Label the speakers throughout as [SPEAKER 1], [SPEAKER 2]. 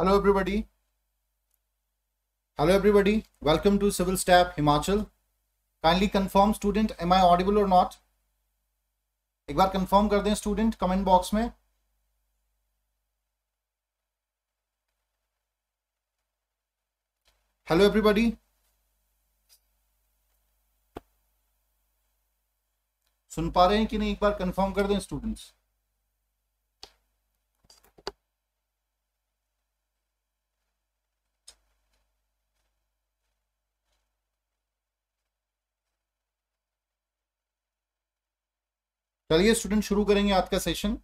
[SPEAKER 1] Hello everybody. Hello everybody. Welcome to Civil Stab Himachal. Kindly confirm student am I audible or not? एक बार confirm कर दें student comment box में hello everybody सुन पा रहे हैं कि नहीं एक बार कंफर्म कर दें स्टूडेंट्स चलिए स्टूडेंट शुरू करेंगे आज का सेशन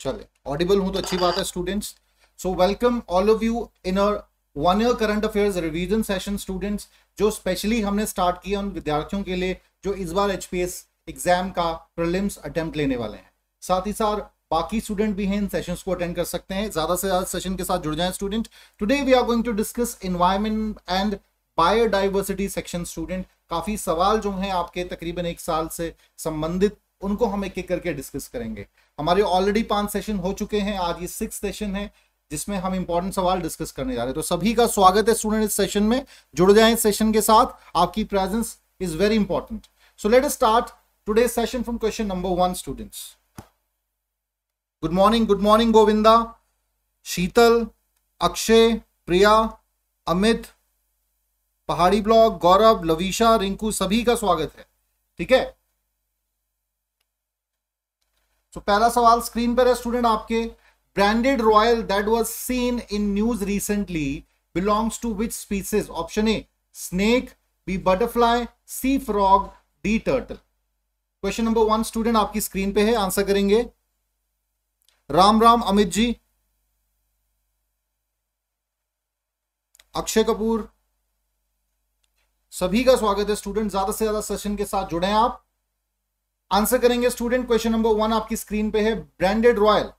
[SPEAKER 1] चले ऑडिबल हूं तो अच्छी बात है students so welcome all of you in our one year current affairs revision session students जो स्पेशली हमने स्टार्ट किया उन विद्यार्थियों के लिए जो इस बार एचपीएस एग्जाम का प्रलिम्स अटेम्प्ट लेने वाले हैं साथ ही साथ बाकी स्टूडेंट भी हैं इन सेशन को अटेंड कर सकते हैं ज्यादा से ज्यादा सेशन के साथ जुड़ जाए student today we are going to discuss environment and biodiversity section student काफी सवाल जो हैं आपके तकरीबन एक साल से संबंधित उनको हम एक एक करके डिस्कस करेंगे हमारे ऑलरेडी पांच सेशन हो चुके हैं आज ये सिक्स सेशन है जिसमें हम इंपॉर्टेंट सवाल डिस्कस करने जा रहे हैं तो सभी का स्वागत है स्टूडेंट इस सेशन में जुड़ जाए इस सेशन के साथ आपकी presence is very important so let start today session from question number one students good morning good morning Govinda Sheetal Akshay Priya Amit Pahadi blog गौरव लविशा रिंकू सभी का स्वागत है ठीक है तो पहला सवाल स्क्रीन पर है स्टूडेंट आपके branded royal that was seen in news recently belongs to which species option A snake B butterfly C frog D turtle question number one student आपकी स्क्रीन पे है आंसर करेंगे राम राम अमित जी अक्षय कपूर सभी का स्वागत है स्टूडेंट ज्यादा से ज्यादा सेशन के साथ जुड़े हैं आप आंसर करेंगे स्टूडेंट क्वेश्चन नंबर वन आपकी स्क्रीन पे है ब्रांडेड रॉयल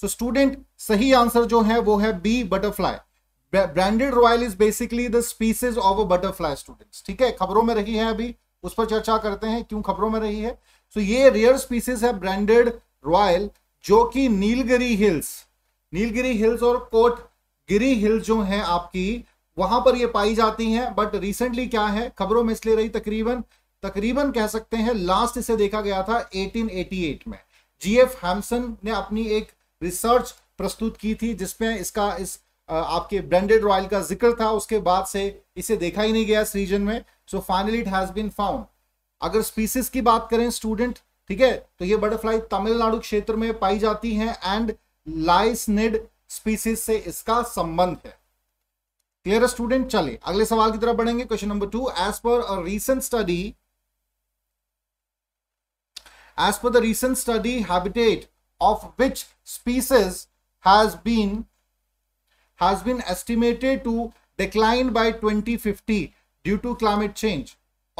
[SPEAKER 1] सो स्टूडेंट सही आंसर जो है वो है B butterfly branded royal is basically the species of a butterfly students ठीक है खबरों में रही है अभी उस पर चर्चा करते हैं क्यों खबरों में रही है सो so, ये रेयर स्पीसीज है ब्रांडेड रॉयल जो कि नीलगिरी हिल्स नीलगिरी हिल्स और कोट गिरी हिल्स जो है आपकी वहां पर ये पाई जाती हैं बट रिसेंटली क्या है खबरों में इसलिए रही तकरीबन तकरीबन कह सकते हैं लास्ट इसे देखा गया था 1888 में जीएफ हैमसन ने अपनी एक रिसर्च प्रस्तुत की थी जिसमें इसका इस आपके ब्रांडेड रॉयल का जिक्र था उसके बाद से इसे देखा ही नहीं गया इस रीजन में so finally it has been found अगर स्पीसीज की बात करें स्टूडेंट ठीक है तो ये बटरफ्लाई तमिलनाडु क्षेत्र में पाई जाती हैं एंड लाइसनेड स्पीसीज से इसका संबंध है क्लियर स्टूडेंट चले अगले सवाल की तरफ बढ़ेंगे question number two as per a recent study as per the recent study habitat of which species has been has been estimated to decline by 2050 due to climate change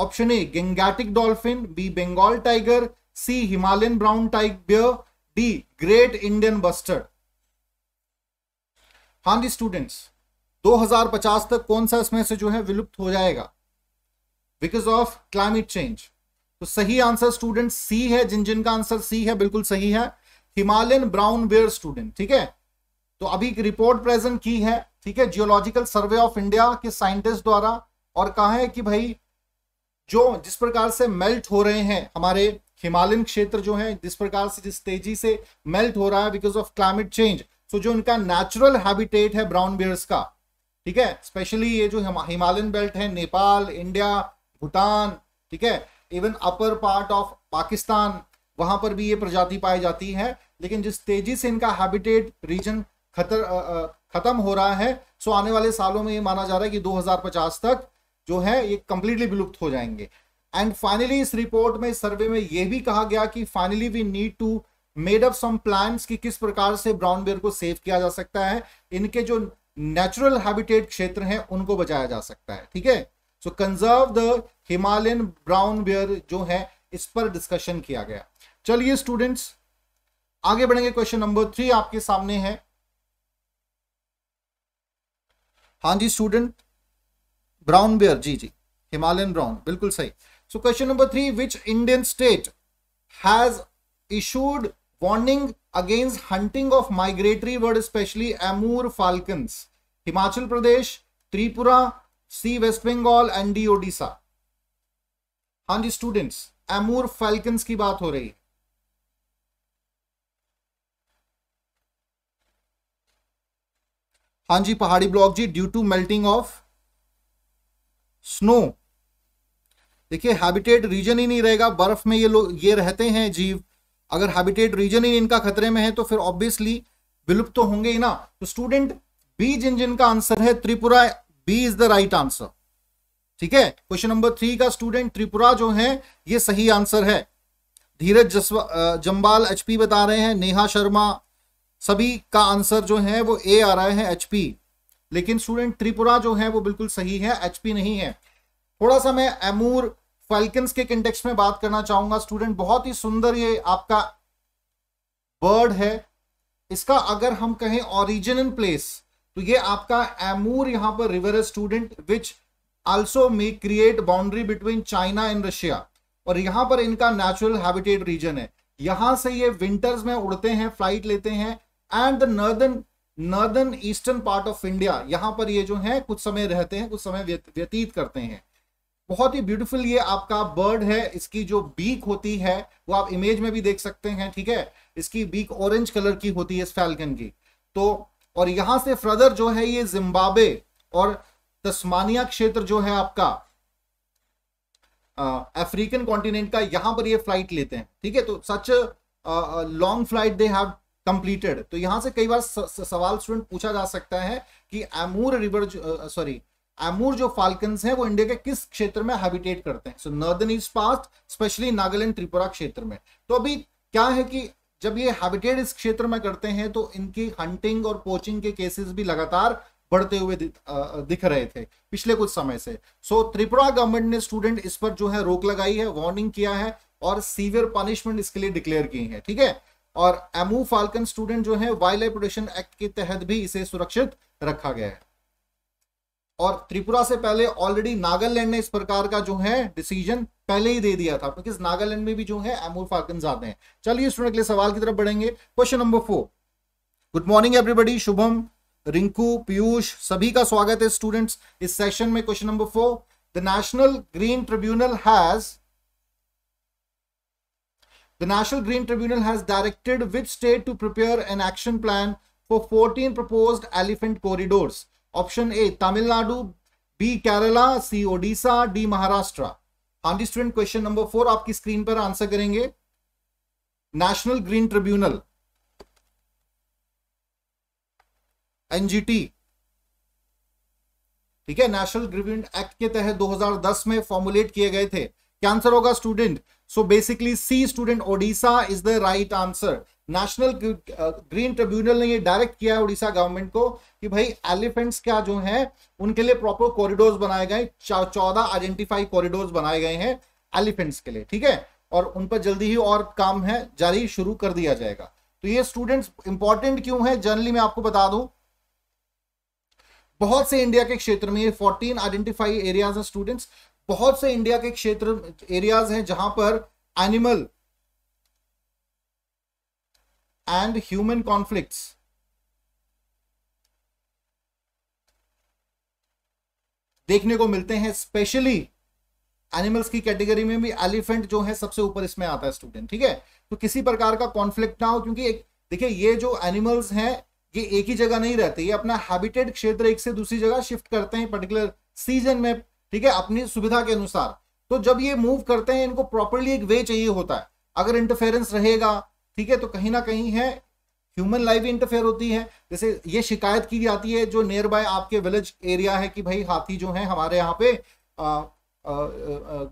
[SPEAKER 1] option A Gangetic dolphin B Bengal tiger C Himalayan brown type bear D great Indian bustard हाँ जी students 2050 तक कौन सा इसमें से जो है विलुप्त हो जाएगा बिकॉज ऑफ क्लाइमेट चेंज तो सही आंसर स्टूडेंट सी है जिन का आंसर सी है बिल्कुल सही है हिमालयन ब्राउन बियर स्टूडेंट ठीक है तो अभी एक रिपोर्ट प्रेजेंट की है ठीक है जियोलॉजिकल सर्वे ऑफ इंडिया के साइंटिस्ट द्वारा और कहा है कि भाई जो जिस प्रकार से मेल्ट हो रहे हैं हमारे हिमालयन क्षेत्र जो है जिस प्रकार से जिस तेजी से मेल्ट हो रहा है because of climate change so जो इनका नेचुरल हैबिटेट है ब्राउन बियर्स का ठीक है स्पेशली ये जो हिमालयन बेल्ट है नेपाल इंडिया भूटान ठीक है even upper part of Pakistan वहां पर भी ये प्रजाति पाई जाती है लेकिन जिस तेजी से इनका हैबिटेट रीजन खतर खत्म हो रहा है सो आने वाले सालों में ये माना जा रहा है कि 2050 तक जो है ये कंप्लीटली विलुप्त हो जाएंगे एंड फाइनली इस रिपोर्ट में सर्वे में यह भी कहा गया कि finally we need to made up some plans कि किस प्रकार से ब्राउन बेयर को सेव किया जा सकता है इनके जो नेचुरल हैबिटेट क्षेत्र हैं उनको बचाया जा सकता है ठीक है so conserve the Himalayan brown bear जो है इस पर डिस्कशन किया गया चलिए स्टूडेंट्स आगे बढ़ेंगे क्वेश्चन नंबर थ्री आपके सामने है हाँ जी स्टूडेंट ब्राउन बेयर जी जी हिमालयन ब्राउन बिल्कुल सही So question number 3 which Indian state has issued warning against hunting of migratory bird, especially Amur falcons? Himachal Pradesh, Tripura, C West Bengal and D Odisha. and the students amur falcons ki baat ho rahi hai हाँ जी Pahadi block जी due to melting of snow देखिए habitat region ही नहीं रहेगा बर्फ में ये लोग ये रहते हैं जीव अगर हैबिटेट रीजन ही इनका खतरे में है तो फिर ऑब्वियसली विलुप्त तो होंगे ही ना तो स्टूडेंट बी जिन जिन का आंसर है Tripura B is the right answer ठीक है क्वेश्चन नंबर थ्री का स्टूडेंट त्रिपुरा जो है ये सही आंसर है धीरज जम्बाल एचपी बता रहे हैं नेहा शर्मा सभी का आंसर जो है वो ए आ रहा है एचपी लेकिन स्टूडेंट त्रिपुरा जो है वो बिल्कुल सही है एचपी नहीं है थोड़ा सा मैं एमूर फैल्कन्स के कंटेक्स में बात करना चाहूंगा स्टूडेंट बहुत ही सुंदर ये आपका बर्ड है इसका अगर हम कहें ओरिजिन प्लेस तो ये आपका एमूर यहाँ पर रिवर है student which also may create boundary between China and Russia और यहां पर इनका नेचुरल हैबिटेट रीजन है यहां से ये विंटर्स में उड़ते हैं फ्लाइट लेते हैं and the northern northern eastern part of India यहां पर ये जो है कुछ समय रहते हैं कुछ समय व्यतीत करते हैं बहुत ही ब्यूटीफुल ये आपका बर्ड है इसकी जो बीक होती है वो आप इमेज में भी देख सकते हैं ठीक है इसकी बीक ऑरेंज कलर की होती है इस फैल्कन की तो और यहाँ से फ्रदर जो है ये जिम्बाब्वे और तस्मानिया क्षेत्र जो है आपका अफ्रीकन कॉन्टिनेंट का यहां पर ये फ्लाइट लेते हैं ठीक है तो such long flight they have completed तो यहां से कई बार सवाल स्टूडेंट पूछा जा सकता है कि एमूर रिवर सॉरी एमूर जो फाल्कन्स हैं वो इंडिया के किस क्षेत्र में हैबिटेट करते हैं so northern east past specially Nagaland Tripura क्षेत्र में तो अभी क्या है कि जब ये हैबिटेट इस क्षेत्र में करते हैं तो इनकी हंटिंग और पोचिंग के केसेस भी लगातार बढ़ते हुए दिख रहे थे पिछले कुछ समय से सो so, त्रिपुरा गवर्नमेंट ने स्टूडेंट इस पर जो है रोक लगाई है वार्निंग किया है और सीवियर पनिशमेंट इसके लिए डिक्लेयर की है ठीक है और एमू फाल्कन स्टूडेंट जो है वाइल्ड लाइफ प्रोटेक्शन एक्ट के तहत भी इसे सुरक्षित रखा गया है और त्रिपुरा से पहले ऑलरेडी नागालैंड ने इस प्रकार का जो है डिसीजन पहले ही दे दिया था बिकॉज नागालैंड में भी जो है एमूर फाकन आते हैं चलिए स्टूडेंट के लिए सवाल की तरफ बढ़ेंगे question number four good morning everybody Shubham Rinku Piyush सभी का स्वागत है स्टूडेंट्स इस सेशन में question number four the national green tribunal has The National Green Tribunal has directed which state to prepare an action plan for 14 proposed elephant corridors. Option A Tamil Nadu B Kerala C Odisha D Maharashtra हाँ जी student question number four आपकी screen पर answer करेंगे national green tribunal NGT ठीक है national green act के तहत 2010 में फॉर्मुलेट किए गए थे क्या आंसर होगा student so basically C student Odisha is the right answer national green tribunal ने ये डायरेक्ट किया है उड़ीसा गवर्नमेंट को कि भाई एलिफेंट्स का जो है उनके लिए प्रॉपर कॉरिडोर्स बनाए गए चौदह आइडेंटिफाई कॉरिडोर्स बनाए गए हैं एलिफेंट्स के लिए ठीक है और उन पर जल्दी ही और काम है जारी शुरू कर दिया जाएगा तो ये स्टूडेंट्स इंपॉर्टेंट क्यों है जनरली मैं आपको बता दूं बहुत से इंडिया के क्षेत्र में ये आइडेंटिफाई एरियाज हैं स्टूडेंट्स बहुत से इंडिया के क्षेत्र एरियाज हैं जहां पर एनिमल and human conflicts. देखने को मिलते हैं स्पेशली एनिमल्स की कैटेगरी में भी एलिफेंट जो है सबसे ऊपर इसमें आता है स्टूडेंट ठीक है तो किसी प्रकार का कॉन्फ्लिक्ट ना हो क्योंकि एक देखिए ये जो एनिमल्स हैं ये एक ही जगह नहीं रहते ये अपना हैबिटेड क्षेत्र एक से दूसरी जगह शिफ्ट करते हैं पर्टिकुलर सीजन में ठीक है अपनी सुविधा के अनुसार तो जब ये मूव करते हैं इनको प्रॉपरली एक वे चाहिए होता है अगर इंटरफेरेंस रहेगा ठीक है तो कहीं ना कहीं है ह्यूमन लाइफ इंटरफेयर होती है जैसे ये शिकायत की जाती है जो नियर बाय आपके विलेज एरिया है कि भाई हाथी जो है हमारे यहाँ पे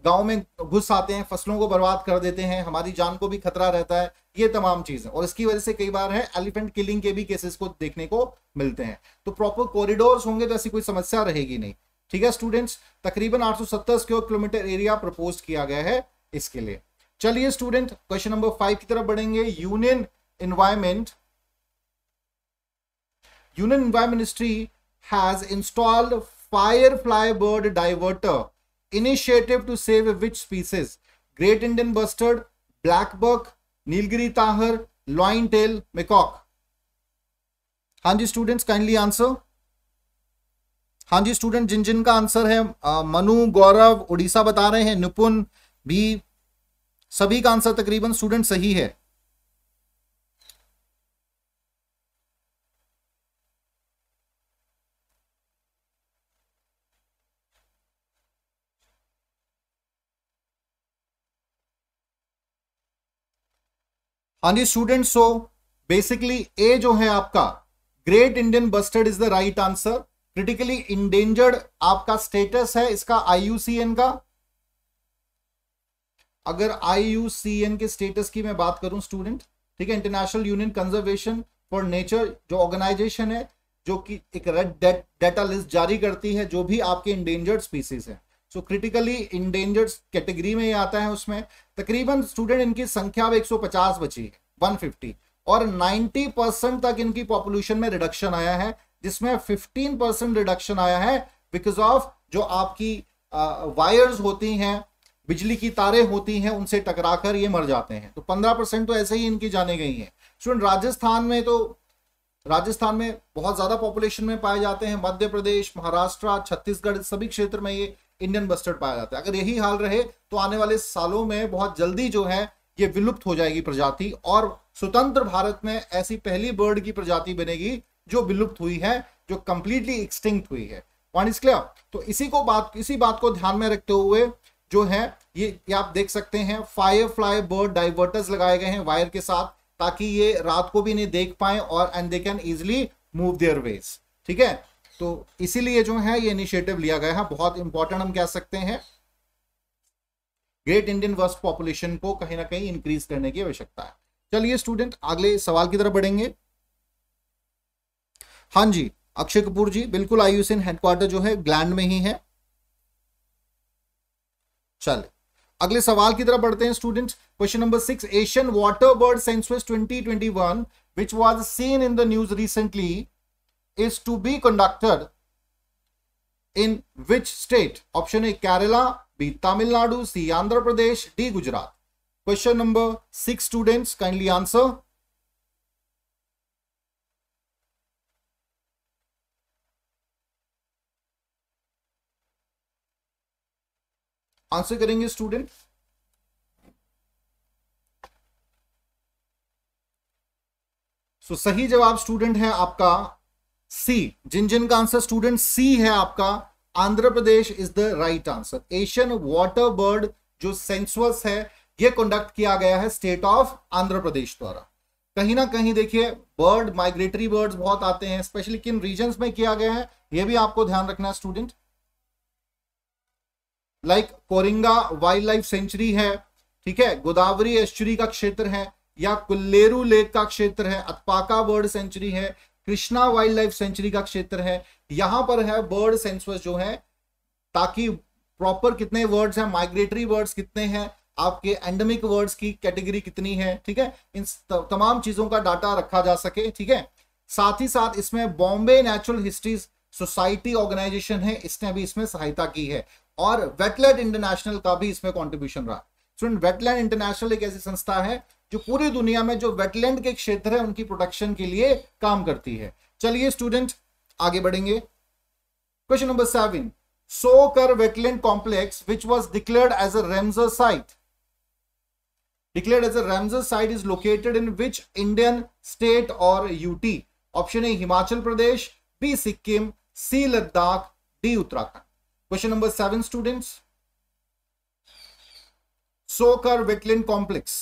[SPEAKER 1] गांव में घुस आते हैं फसलों को बर्बाद कर देते हैं हमारी जान को भी खतरा रहता है ये तमाम चीज़ें और इसकी वजह से कई बार है एलिफेंट किलिंग के भी केसेस को देखने को मिलते हैं तो प्रॉपर कॉरिडोर होंगे तो ऐसी कोई समस्या रहेगी नहीं ठीक है स्टूडेंट्स तकरीबन आठ सौ किलोमीटर एरिया प्रपोज किया गया है इसके लिए चलिए स्टूडेंट क्वेश्चन नंबर फाइव की तरफ बढ़ेंगे union environment union environ ministry has installed firefly bird diverter initiative to save which species great Indian bustard black buck Nilgiri tahr lion tail macaque हाँ जी स्टूडेंट्स काइंडली आंसर हाँ जी student जिन जिन का answer है मनु गौरव उड़ीसा बता रहे हैं निपुन भी सभी का आंसर तकरीबन स्टूडेंट सही है हाँ जी स्टूडेंट सो बेसिकली ए जो है आपका great Indian bustard is the right answer critically endangered आपका स्टेटस है इसका आईयूसीएन का अगर आई के स्टेटस की मैं बात करूं स्टूडेंट ठीक है international union conservation for nature जो ऑर्गेनाइजेशन है जो कि एक रेड डेटा लिस्ट जारी करती है जो भी आपके इंडेंजर्ड स्पीसीज है सो क्रिटिकली इंडेंजर्ड कैटेगरी में ही आता है उसमें तकरीबन स्टूडेंट इनकी संख्या अब 150 बची है 150 और 90 परसेंट तक इनकी पॉपुलेशन में रिडक्शन आया है जिसमें 15 परसेंट रिडक्शन आया है बिकॉज ऑफ जो आपकी वायर्स uh, होती हैं बिजली की तारे होती हैं उनसे टकराकर ये मर जाते हैं तो पंद्रह परसेंट तो ऐसे ही इनकी जाने गई हैं स्टूडेंट राजस्थान में तो राजस्थान में बहुत ज़्यादा पॉपुलेशन में पाए जाते हैं मध्य प्रदेश महाराष्ट्र छत्तीसगढ़ सभी क्षेत्र में ये इंडियन बस्टर्ड पाया जाता है अगर यही हाल रहे तो आने वाले सालों में बहुत जल्दी जो है ये विलुप्त हो जाएगी प्रजाति और स्वतंत्र भारत में ऐसी पहली बर्ड की प्रजाति बनेगी जो विलुप्त हुई है जो कंप्लीटली एक्सटिंक्ट हुई है पॉइंट क्लियर तो इसी को बात इसी बात को ध्यान में रखते हुए जो है ये, ये आप देख सकते हैं फायर फ्लाई बर्ड डाइवर्टर्स लगाए गए हैं वायर के साथ ताकि ये रात को भी नहीं देख पाए और and they can easily move their ways ठीक है तो इसीलिए जो है ये इनिशिएटिव लिया गया है बहुत इंपॉर्टेंट हम कह सकते हैं ग्रेट इंडियन वर्क पॉपुलेशन को कहीं ना कहीं इंक्रीज करने की आवश्यकता है चलिए स्टूडेंट अगले सवाल की तरफ बढ़ेंगे हाँ जी अक्षय कपूर जी बिल्कुल आयुषीन हेडक्वार्टर जो है ग्लैंड में ही है चल अगले सवाल की तरफ बढ़ते हैं student question number six Asian water bird census twenty twenty which was seen in the news recently is to be conducted in which state option A Kerala B Tamil Nadu C Andhra Pradesh D Gujarat question number six students kindly answer answer करेंगे student so so, सही जवाब student है आपका सी जिन जिन का answer student C है आपका Andhra Pradesh is the right answer Asian water bird जो सेंसुअस है यह कंडक्ट किया गया है स्टेट ऑफ आंध्र प्रदेश द्वारा कहीं ना कहीं देखिए बर्ड माइग्रेटरी बर्ड्स बहुत आते हैं स्पेशली किन रीजन में किया गया है यह भी आपको ध्यान रखना है student like Coringa wildlife sanctuary है ठीक है गोदावरी एस्चुरी का क्षेत्र है या कुल्लेरू लेक का क्षेत्र है अतपाका बर्ड सेंचुरी है कृष्णा वाइल्ड लाइफ सेंचुरी का क्षेत्र है यहां पर है बर्ड सेंसस जो है ताकि प्रॉपर कितने वर्ड्स हैं माइग्रेटरी वर्ड्स कितने हैं आपके एंडेमिक वर्ड्स की कैटेगरी कितनी है ठीक है इन तमाम चीजों का डाटा रखा जा सके ठीक है साथ ही साथ इसमें Bombay natural history society organisation है इसने अभी इसमें सहायता की है और वेटलैंड इंटरनेशनल का भी इसमें कॉन्ट्रीब्यूशन रहा स्टूडेंट वेटलैंड इंटरनेशनल एक ऐसी संस्था है जो पूरी दुनिया में जो वेटलैंड के क्षेत्र है उनकी प्रोटेक्शन के लिए काम करती है चलिए स्टूडेंट आगे बढ़ेंगे question number seven Tso Kar wetland complex which was declare as a Ramsar site declare as a Ramsar site is located in which Indian state और UT option A Himachal Pradesh B Sikkim C Ladakh D Uttarakhand question number seven students Tso Kar wicklin complex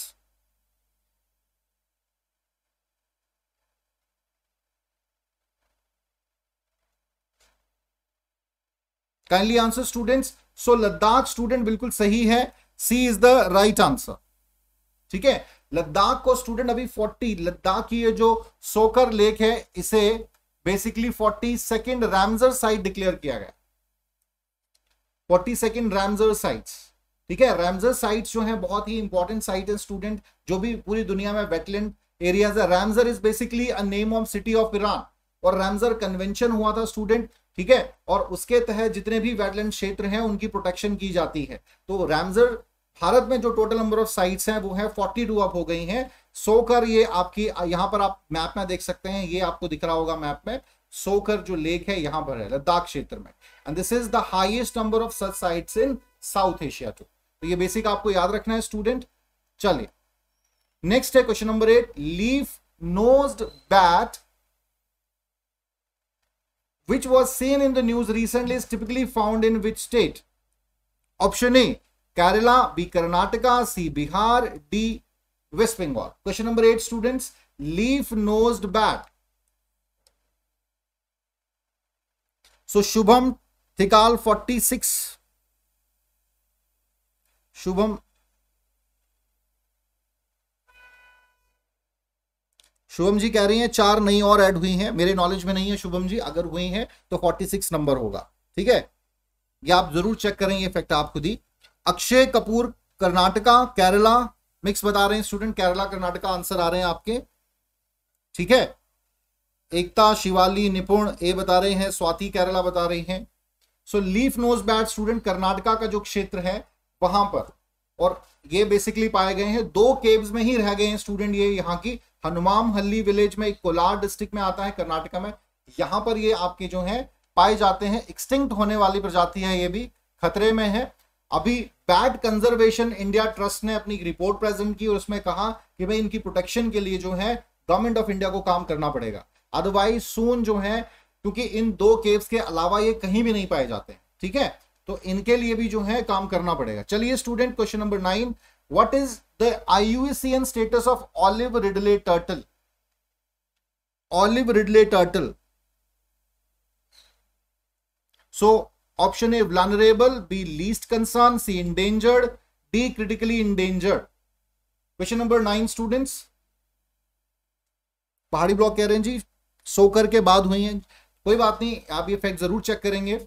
[SPEAKER 1] kindly answer students so Ladakh student बिल्कुल सही है C is the right answer ठीक है लद्दाख को student अभी 40 लद्दाख की ये जो सोकर लेक है इसे basically forty second Ramsar site declare किया गया फोर्टी सेकेंड रैमजर साइट्स ठीक है रैमजर साइट्स जो है बहुत ही इंपॉर्टेंट साइट है स्टूडेंट जो भी पूरी दुनिया में वेटलैंड एरियाज है Ramsar is basically a name of city of Iran और रैमजर कन्वेंशन हुआ था स्टूडेंट ठीक है और उसके तहत जितने भी वेटलैंड क्षेत्र हैं उनकी प्रोटेक्शन की जाती है तो रैमजर भारत में जो टोटल नंबर ऑफ साइट्स हैं वो है 42 अब हो गई हैं सो कर ये आपकी यहाँ पर आप मैप में देख सकते हैं ये आपको दिख रहा होगा मैप में सोकर जो लेक है यहां पर है लद्दाख क्षेत्र में and this is the highest number of such sites in South Asia too तो ये बेसिक आपको याद रखना है स्टूडेंट चलिए नेक्स्ट है question number eight leaf nosed bat which was seen in the news recently is typically found in which state? Option A, Kerala, B, Karnataka, C, Bihar, D, West Bengal. Question number 8, students. Leaf-nosed bat so Shubham Thikyal 46 Shubham Shubham ji कह रही हैं चार नई और add हुई हैं मेरे knowledge में नहीं है शुभम जी अगर हुई हैं तो 46 नंबर होगा ठीक है ये आप जरूर चेक करें ये फैक्ट आप खुद ही अक्षय कपूर कर्नाटका केरला मिक्स बता रहे हैं स्टूडेंट केरला कर्नाटका आंसर आ रहे हैं आपके ठीक है एकता शिवाली निपुण ए बता रहे हैं स्वाति केरला बता रही हैं so leaf nose bat student Karnataka का जो क्षेत्र है वहां पर और ये बेसिकली पाए गए हैं दो केव्स में ही रह गए हैं स्टूडेंट ये यहाँ की हनुमान हल्ली विलेज में कोलार डिस्ट्रिक्ट में आता है कर्नाटका में यहां पर ये आपके जो है पाए जाते हैं एक्सटिंक्ट होने वाली प्रजाति है ये भी खतरे में है अभी बैड कंजर्वेशन इंडिया ट्रस्ट ने अपनी रिपोर्ट प्रेजेंट की और उसमें कहा कि भाई इनकी प्रोटेक्शन के लिए जो है गवर्नमेंट ऑफ इंडिया को काम करना पड़ेगा अदरवाइज सून जो है क्योंकि इन दो केव्स के अलावा ये कहीं भी नहीं पाए जाते ठीक है तो इनके लिए भी जो है काम करना पड़ेगा चलिए student question number nine what is the IUCN status of olive ridley turtle olive ridley turtle so option A vulnerable B least concern C endangered D critically endangered question number nine students Pahadi block कह रहे हैं जी सोकर के बाद हुई हैं कोई बात नहीं आप ये फैक्ट जरूर चेक करेंगे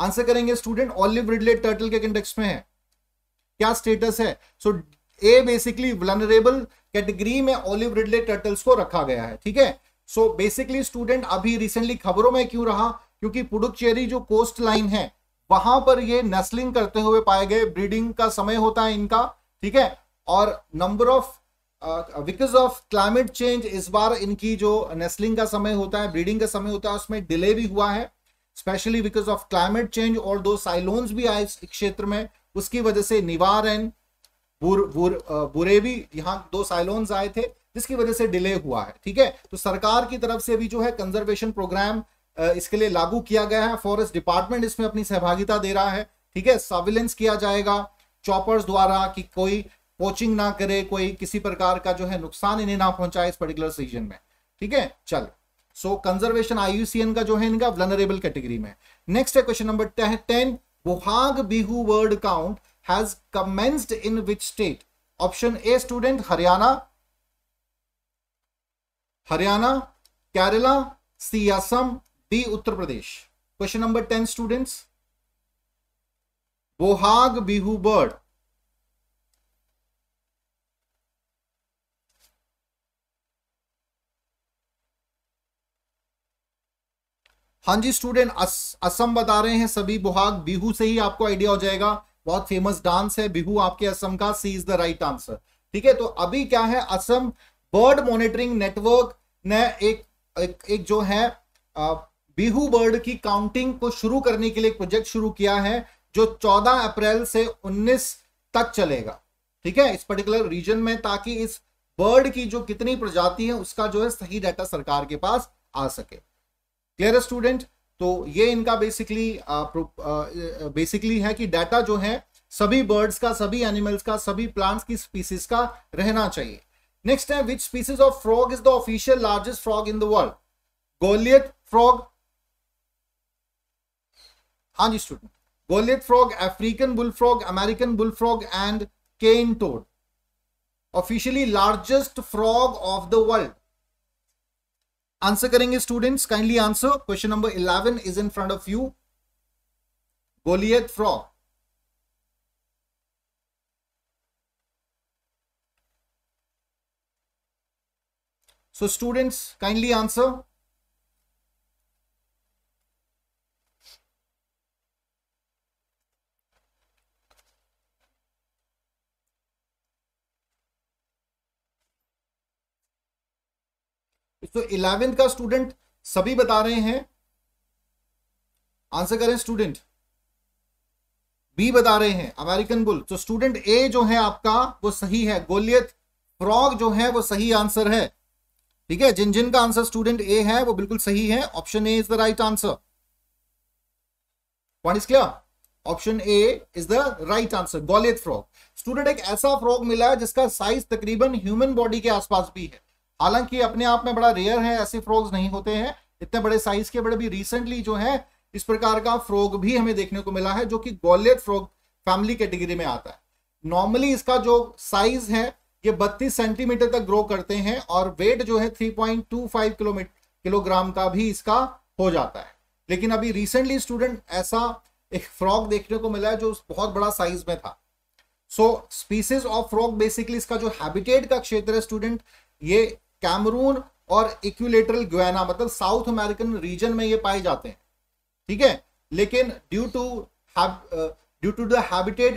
[SPEAKER 1] आंसर करेंगे स्टूडेंट ऑलिव रिडले टर्टल के कंटेक्स में है क्या स्टेटस है so A basically vulnerable category में ऑलिव रिडले टर्टल्स को रखा गया है ठीक है सो बेसिकली स्टूडेंट अभी रिसेंटली खबरों में क्यों रहा क्योंकि पुडुचेरी जो कोस्ट लाइन है वहां पर ये नस्लिंग करते हुए पाए गए ब्रीडिंग का समय होता है इनका ठीक है और number of because of climate change इस बार इनकी जो नेस्लिंग का समय होता है ब्रीडिंग का समय होता है उसमें डिले भी हुआ है specially because of climate change और दो साइलोन्स भी आए इस क्षेत्र में उसकी वजह से निवार एंड बुर, बुर, uh, बुरे भी यहाँ दो साइलोन्स आए थे जिसकी वजह से डिले हुआ है ठीक है तो सरकार की तरफ से भी जो है कंजर्वेशन प्रोग्राम uh, इसके लिए लागू किया गया है फॉरेस्ट डिपार्टमेंट इसमें अपनी सहभागिता दे रहा है ठीक है सर्विलेंस किया जाएगा चॉपर्स द्वारा कि कोई पोचिंग ना करे कोई किसी प्रकार का जो है नुकसान इन्हें ना पहुंचाए इस पर्टिकुलर सीजन में ठीक है चल सो कंजर्वेशन आईयूसीएन का जो है इनका वनरेबल कैटेगरी में नेक्स्ट है question number ten Bohag Bihu bird count has commenced in which state option A student Haryana Haryana Kerala C Assam D Uttar Pradesh question number ten students Bohag Bihu bird हाँ जी स्टूडेंट असम बता रहे हैं सभी बुहाग बिहू से ही आपको आइडिया हो जाएगा बहुत फेमस डांस है बिहू आपके असम का C is the right answer ठीक है तो अभी क्या है असम बर्ड मॉनिटरिंग नेटवर्क ने एक एक, एक जो है बिहू बर्ड की काउंटिंग को शुरू करने के लिए एक प्रोजेक्ट शुरू किया है जो 14 अप्रैल से 19 तक चलेगा ठीक है इस पर्टिकुलर रीजन में ताकि इस बर्ड की जो कितनी प्रजाति है उसका जो है सही डाटा सरकार के पास आ सके क्लियर स्टूडेंट तो ये इनका बेसिकली बेसिकली है कि डाटा जो है सभी बर्ड्स का सभी एनिमल्स का सभी प्लांट्स की स्पीसीज का रहना चाहिए नेक्स्ट है which species of frog is the official largest frog in the world goliath frog हाँ जी student goliath frog African bull frog American bull frog and cane toad officially largest frog of the world answer करेंगे students kindly answer question number eleven is in front of you goliath frog so students kindly answer तो eleventh का student सभी बता रहे हैं answer करें student B बता रहे हैं अमेरिकन बुल तो स्टूडेंट ए जो है आपका वो सही है गोलियत फ्रॉग जो है वो सही आंसर है ठीक है जिन जिन का आंसर स्टूडेंट ए है वो बिल्कुल सही है option A is the right answer point is clear option A is the right answer goliath frog student एक ऐसा फ्रॉग मिला है जिसका साइज तकरीबन ह्यूमन बॉडी के आसपास भी है हालांकि अपने आप में बड़ा रेयर है ऐसे फ्रॉग्स नहीं होते हैं इतने बड़े साइज के बड़े भी रिसेंटली जो है इस प्रकार का फ्रॉग भी हमें देखने को मिला है जो कि गोलेट फ्रॉग फैमिली कैटेगरी में आता है नॉर्मली इसका जो साइज है ये 32 सेंटीमीटर तक ग्रो करते हैं और वेट जो है 3.25 किलोमीटर किलोग्राम का भी इसका हो जाता है लेकिन अभी रिसेंटली स्टूडेंट ऐसा एक फ्रॉग देखने को मिला है जो बहुत बड़ा साइज में था so species of frog basically इसका जो हैबिटेट का क्षेत्र है स्टूडेंट ये कैमरून और इक्विलेटरल ग्वेना मतलब साउथ अमेरिकन रीजन में ये पाए जाते हैं ठीक है लेकिन due to due to the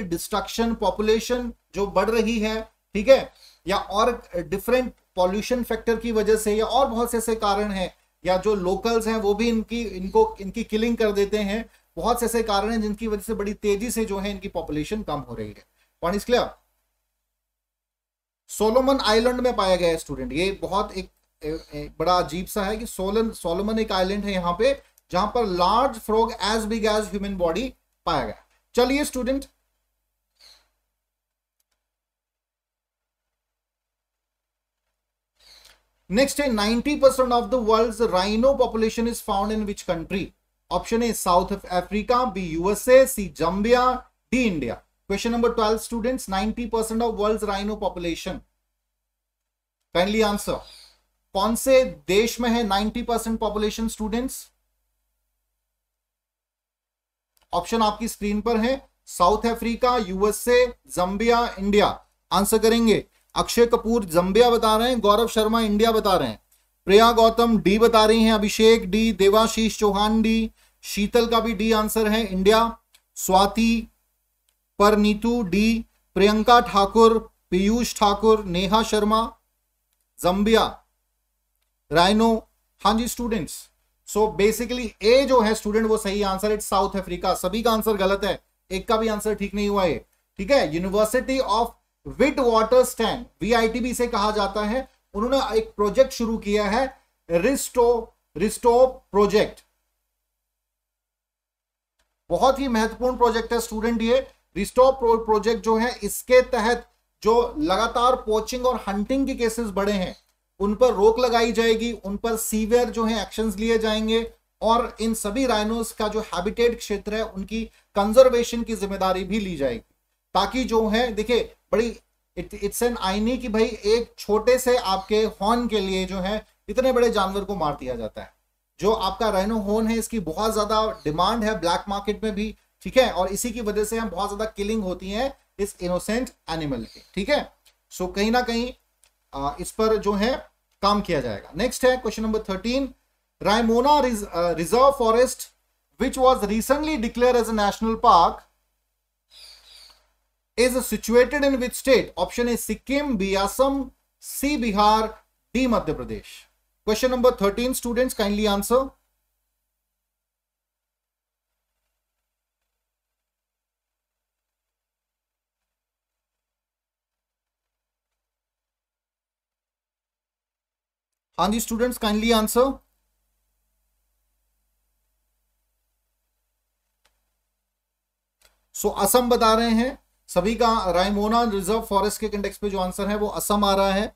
[SPEAKER 1] destruction population जो बढ़ रही है ठीक है या और डिफरेंट पॉल्यूशन फैक्टर की वजह से या और बहुत से ऐसे कारण हैं या जो लोकल्स हैं वो भी इनकी इनको इनकी किलिंग कर देते हैं बहुत से ऐसे कारण हैं जिनकी वजह से बड़ी तेजी से जो है इनकी पॉपुलेशन कम हो रही है पॉइंट क्लियर सोलोमन आइलैंड में पाया गया है स्टूडेंट ये बहुत एक, एक, बड़ा अजीब सा है कि सोलन सोलोमन एक आइलैंड है यहाँ पे जहां पर large frog as big as human body पाया गया चलिए स्टूडेंट नेक्स्ट है ninety percent of the world rhino population is found in which country option है South Africa B USA C Zambia D India Question number 12, students, 90% of world's rhino population. Kindly answer. कौन से देश में है 90% population students option आपकी screen पर है South Africa USA Zambia India answer करेंगे अक्षय कपूर जम्बिया बता रहे हैं गौरव शर्मा इंडिया बता रहे हैं प्रिया गौतम डी बता रही हैं अभिषेक डी देवाशीष चौहान डी शीतल का भी डी आंसर है India Swati Neetu D Priyanka Thakur Piyush Thakur Neha Sharma Zambia rhino हाँ जी स्टूडेंट्स सो बेसिकली ए जो है स्टूडेंट वो सही आंसर इट साउथ अफ्रीका सभी का आंसर गलत है एक का भी आंसर ठीक नहीं हुआ है ठीक है university of Witwatersrand वी से कहा जाता है उन्होंने एक प्रोजेक्ट शुरू किया है रिस्टो रिस्टो प्रोजेक्ट बहुत ही महत्वपूर्ण प्रोजेक्ट है स्टूडेंट ये रिस्टोर प्रो, प्रोजेक्ट जो है इसके तहत जो लगातार पोचिंग और हंटिंग के केसेस बढ़े हैं उन पर रोक लगाई जाएगी उन पर सीवियर जो है एक्शन लिए जाएंगे और इन सभी राइनोस का जो हैबिटेट क्षेत्र है उनकी कंजर्वेशन की जिम्मेदारी भी ली जाएगी ताकि जो है देखिए बड़ी इट्स एन आईनी कि भाई एक छोटे से आपके हॉर्न के लिए जो है इतने बड़े जानवर को मार दिया जाता है जो आपका राइनो हॉर्न है इसकी बहुत ज्यादा डिमांड है ब्लैक मार्केट में भी ठीक है और इसी की वजह से हम बहुत ज्यादा किलिंग होती है इस इनोसेंट एनिमल की ठीक है सो so, कहीं ना कहीं आ, इस पर जो है काम किया जाएगा नेक्स्ट है question number thirteen Raimona reserve forest which was recently declare as a national park is situated in which state option A Sikkim B Assam C Bihar D Madhya Pradesh question number thirteen students kindly answer and the students kindly answer? So so, Assam बता रहे हैं सभी का Raimona reserve forest के index पे जो answer है वो असम आ रहा है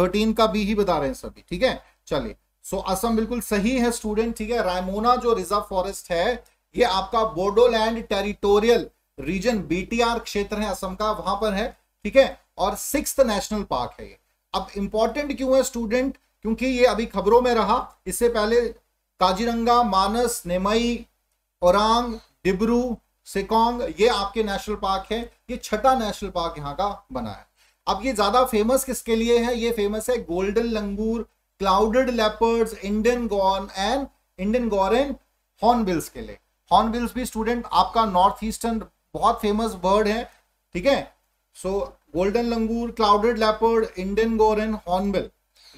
[SPEAKER 1] थर्टीन का बी ही बता रहे हैं सभी ठीक है चलिए सो so, असम बिल्कुल सही है स्टूडेंट ठीक है रायमोना जो रिजर्व फॉरेस्ट है ये आपका बोडोलैंड टेरिटोरियल रीजन बीटीआर क्षेत्र है असम का वहां पर है ठीक है और सिक्स नेशनल पार्क है ये अब इंपॉर्टेंट क्यों है स्टूडेंट क्योंकि ये अभी खबरों में रहा इससे पहले काजीरंगा मानस नेमई औरंग डिब्रू सिकोंग ये आपके नेशनल पार्क है ये छठा नेशनल पार्क यहाँ का बना है अब ये ज़्यादा फेमस किसके लिए है ये फेमस है golden langur clouded leopards Indian gaur and Indian gaur hornbills के लिए हॉर्नबिल्स भी स्टूडेंट आपका नॉर्थ ईस्टर्न बहुत फेमस बर्ड है ठीक है so golden langur clouded leopard Indian gaur hornbill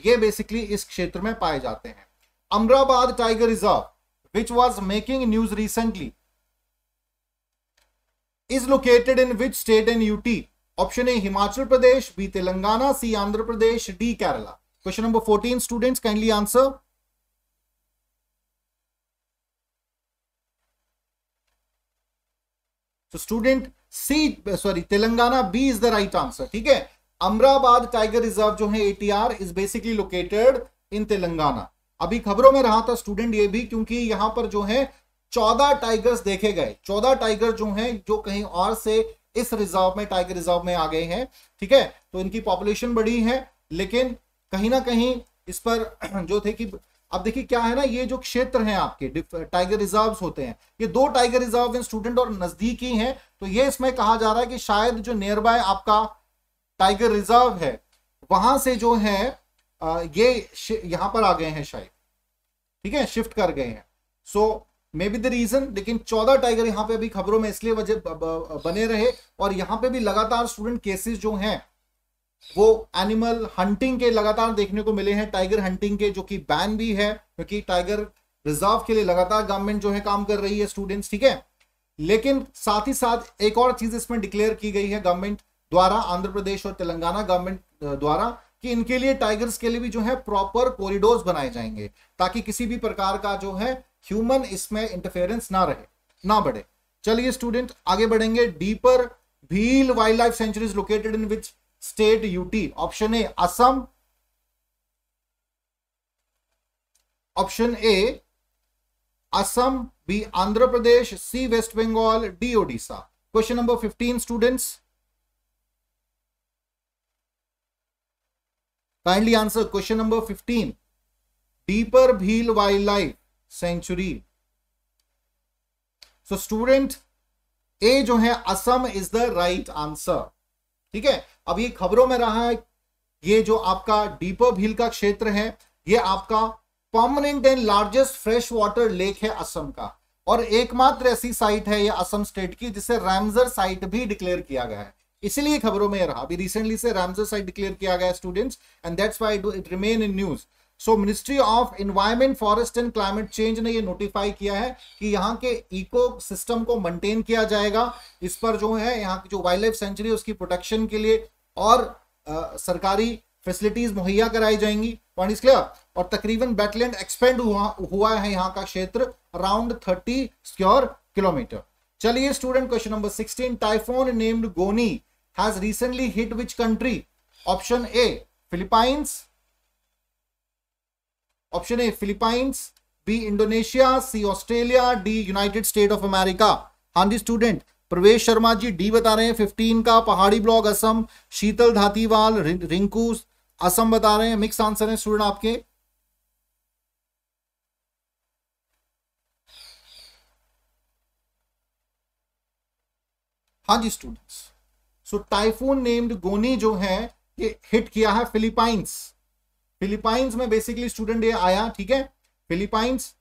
[SPEAKER 1] ये बेसिकली इस क्षेत्र में पाए जाते हैं Amrabad tiger reserve which was making news recently is located in which state and UT option A Himachal Pradesh B Telangana C Andhra Pradesh D Kerala question number fourteen students kindly answer student C sorry Telangana B is the right answer ठीक है Amrabad tiger reserve जो है ATR is basically located in Telangana अभी खबरों में रहा था student ये भी क्योंकि यहां पर जो है चौदह टाइगर्स देखे गए चौदह टाइगर जो हैं जो कहीं और से इस रिजर्व में टाइगर रिजर्व में आ गए हैं ठीक है तो इनकी पॉपुलेशन बढ़ी है लेकिन कहीं ना कहीं इस पर जो थे कि अब देखिए क्या है ना ये जो क्षेत्र हैं आपके टाइगर रिजर्व्स होते हैं ये दो टाइगर रिजर्व स्टूडेंट और नजदीकी हैं तो ये इसमें कहा जा रहा है कि शायद जो नियर बाय आपका टाइगर रिजर्व है वहां से जो है ये यहां पर आ गए हैं शायद ठीक है शिफ्ट कर गए हैं so maybe the reason लेकिन चौदह टाइगर यहाँ पे अभी खबरों में इसलिए वजह बने रहे और यहाँ पे भी लगातार स्टूडेंट केसेस जो हैं वो एनिमल हंटिंग के लगातार देखने को मिले हैं टाइगर हंटिंग के जो कि बैन भी है क्योंकि टाइगर रिजर्व के लिए लगातार गवर्नमेंट जो है काम कर रही है स्टूडेंट्स ठीक है लेकिन साथ ही साथ एक और चीज इसमें डिक्लेयर की गई है गवर्नमेंट द्वारा आंध्र प्रदेश और तेलंगाना गवर्नमेंट द्वारा कि इनके लिए टाइगर्स के लिए भी जो है प्रॉपर कॉरिडोर बनाए जाएंगे ताकि किसी भी प्रकार का जो है ह्यूमन इसमें इंटरफेरेंस ना रहे ना बढ़े चलिए स्टूडेंट आगे बढ़ेंगे Deepor Beel wildlife sanctuary located in which state UT option A Assam option A Assam B Andhra Pradesh C West Bengal D Odisha question number fifteen students Kindly answer question number 15. Deeper Bheel Wildlife Sanctuary. So student A जो है Assam is the right answer ठीक है अब ये खबरों में रहा है ये जो आपका डीपर भील का क्षेत्र है ये आपका permanent and largest fresh water lake है असम का और एकमात्र ऐसी साइट है ये असम स्टेट की जिसे रैमजर साइट भी डिक्लेयर किया गया है इसलिए खबरों में रहा अभी रिसेंटली से रामसर साइट डिक्लेयर किया गया students and that's why it remain in news so ministry of environment forest and climate change ने ये नोटिफाई किया है कि यहाँ के इको सिस्टम को मेंटेन किया जाएगा इस पर जो है यहाँ की जो वाइल्ड लाइफ सेंचुरी उसकी प्रोटेक्शन के लिए और आ, सरकारी फैसिलिटीज मुहैया कराई जाएंगी पॉइंट इज क्लियर और तकरीबन बैटलैंड एक्सपेंड हुआ हुआ है यहाँ का क्षेत्र अराउंड थर्टी स्क्योर किलोमीटर चलिए student question number sixteen typhoon named Goni has recently hit which country? Option A, Philippines. Option A, Philippines. B, Indonesia. C, Australia. D, United States of America. हाँ जी student प्रवेश Sharma G D बता रहे हैं fifteen का Pahadi block Assam Sheetal Dhatiwal Rinku Assam बता रहे हैं मिक्स आंसर है स्टूडेंट आपके हाँ जी students so typhoon named Goni जो है ये हिट किया है फिलीपाइंस फिलीपाइंस में बेसिकली स्टूडेंट ये आया ठीक है फिलीपाइंस